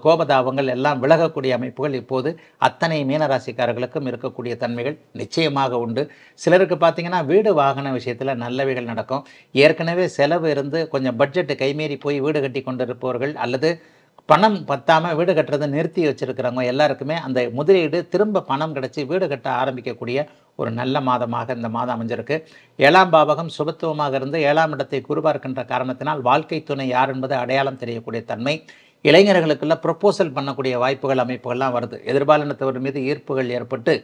Speaker 1: கோபதாபங்கள் எல்லாம் விலகக்கூடிய அமைப்புகள் இப்போது அத்தனை மீனராசிக்காரர்களுக்கும் இருக்கக்கூடிய தன்மைகள் நிச்சயமாக உண்டு சிலருக்கு பார்த்தீங்கன்னா வீடு வாகன விஷயத்தில் நல்லவைகள் நடக்கும் ஏற்கனவே செலவு இருந்து கொஞ்சம் பட்ஜெட்டு கைமீறி போய் வீடு கட்டி கொண்டிருப்ப இருப்பவர்கள் அல்லது பணம் பத்தாமல் வீடு கட்டுறதை நிறுத்தி வச்சுருக்கிறவங்க எல்லாருக்குமே அந்த முதலீடு திரும்ப பணம் கிடச்சி வீடு கட்ட ஆரம்பிக்கக்கூடிய ஒரு நல்ல மாதமாக இந்த மாதம் அமைஞ்சிருக்கு ஏழாம் பாவகம் சுபத்துவமாக இருந்து ஏழாம் இடத்தை குருபார்க்கின்ற காரணத்தினால் வாழ்க்கை துணை யார் என்பது அடையாளம் தெரியக்கூடிய தன்மை இளைஞர்களுக்குள்ள ப்ரொப்போசல் பண்ணக்கூடிய வாய்ப்புகள் அமைப்புகள்லாம் வருது எதிர்பாலினத்தவர் மீது ஈர்ப்புகள் ஏற்பட்டு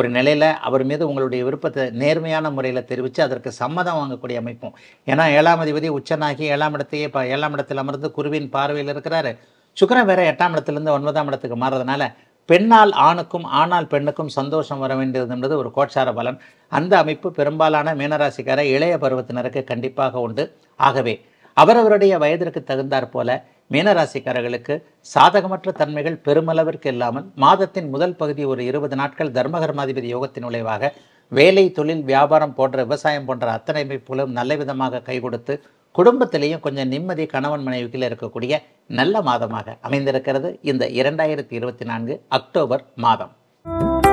Speaker 1: ஒரு நிலையில் அவர் மீது உங்களுடைய விருப்பத்தை நேர்மையான முறையில் தெரிவித்து அதற்கு சம்மதம் வாங்கக்கூடிய அமைப்பும் ஏன்னா ஏழாம் அதிபதி உச்சனாகி ஏழாம் இடத்தையே இப்போ ஏழாம் இடத்தில் அமர்ந்து குருவின் பார்வையில் இருக்கிறாரு சுக்கரன் வேற எட்டாம் இடத்துலேருந்து ஒன்பதாம் இடத்துக்கு மாறுறதுனால பெண்ணால் ஆணுக்கும் ஆனால் பெண்ணுக்கும் சந்தோஷம் வர வேண்டியது ஒரு கோட்சார பலன் அந்த அமைப்பு பெரும்பாலான மீனராசிக்கார இளைய பருவத்தினருக்கு கண்டிப்பாக உண்டு ஆகவே அவரவருடைய வயதிற்கு தகுந்தாற் போல மீனராசிக்காரர்களுக்கு சாதகமற்ற தன்மைகள் பெருமளவிற்கு இல்லாமல் மாதத்தின் முதல் பகுதி ஒரு இருபது நாட்கள் தர்மகர்மாதிபதி யோகத்தின் விளைவாக வேலை தொழில் வியாபாரம் போன்ற விவசாயம் போன்ற அத்தனை அமைப்புகளும் நல்ல விதமாக கை கொடுத்து குடும்பத்திலேயும் கொஞ்சம் நிம்மதி கணவன் மனைவிக்கில் இருக்கக்கூடிய நல்ல மாதமாக அமைந்திருக்கிறது இந்த இரண்டாயிரத்தி இருபத்தி நான்கு அக்டோபர் மாதம்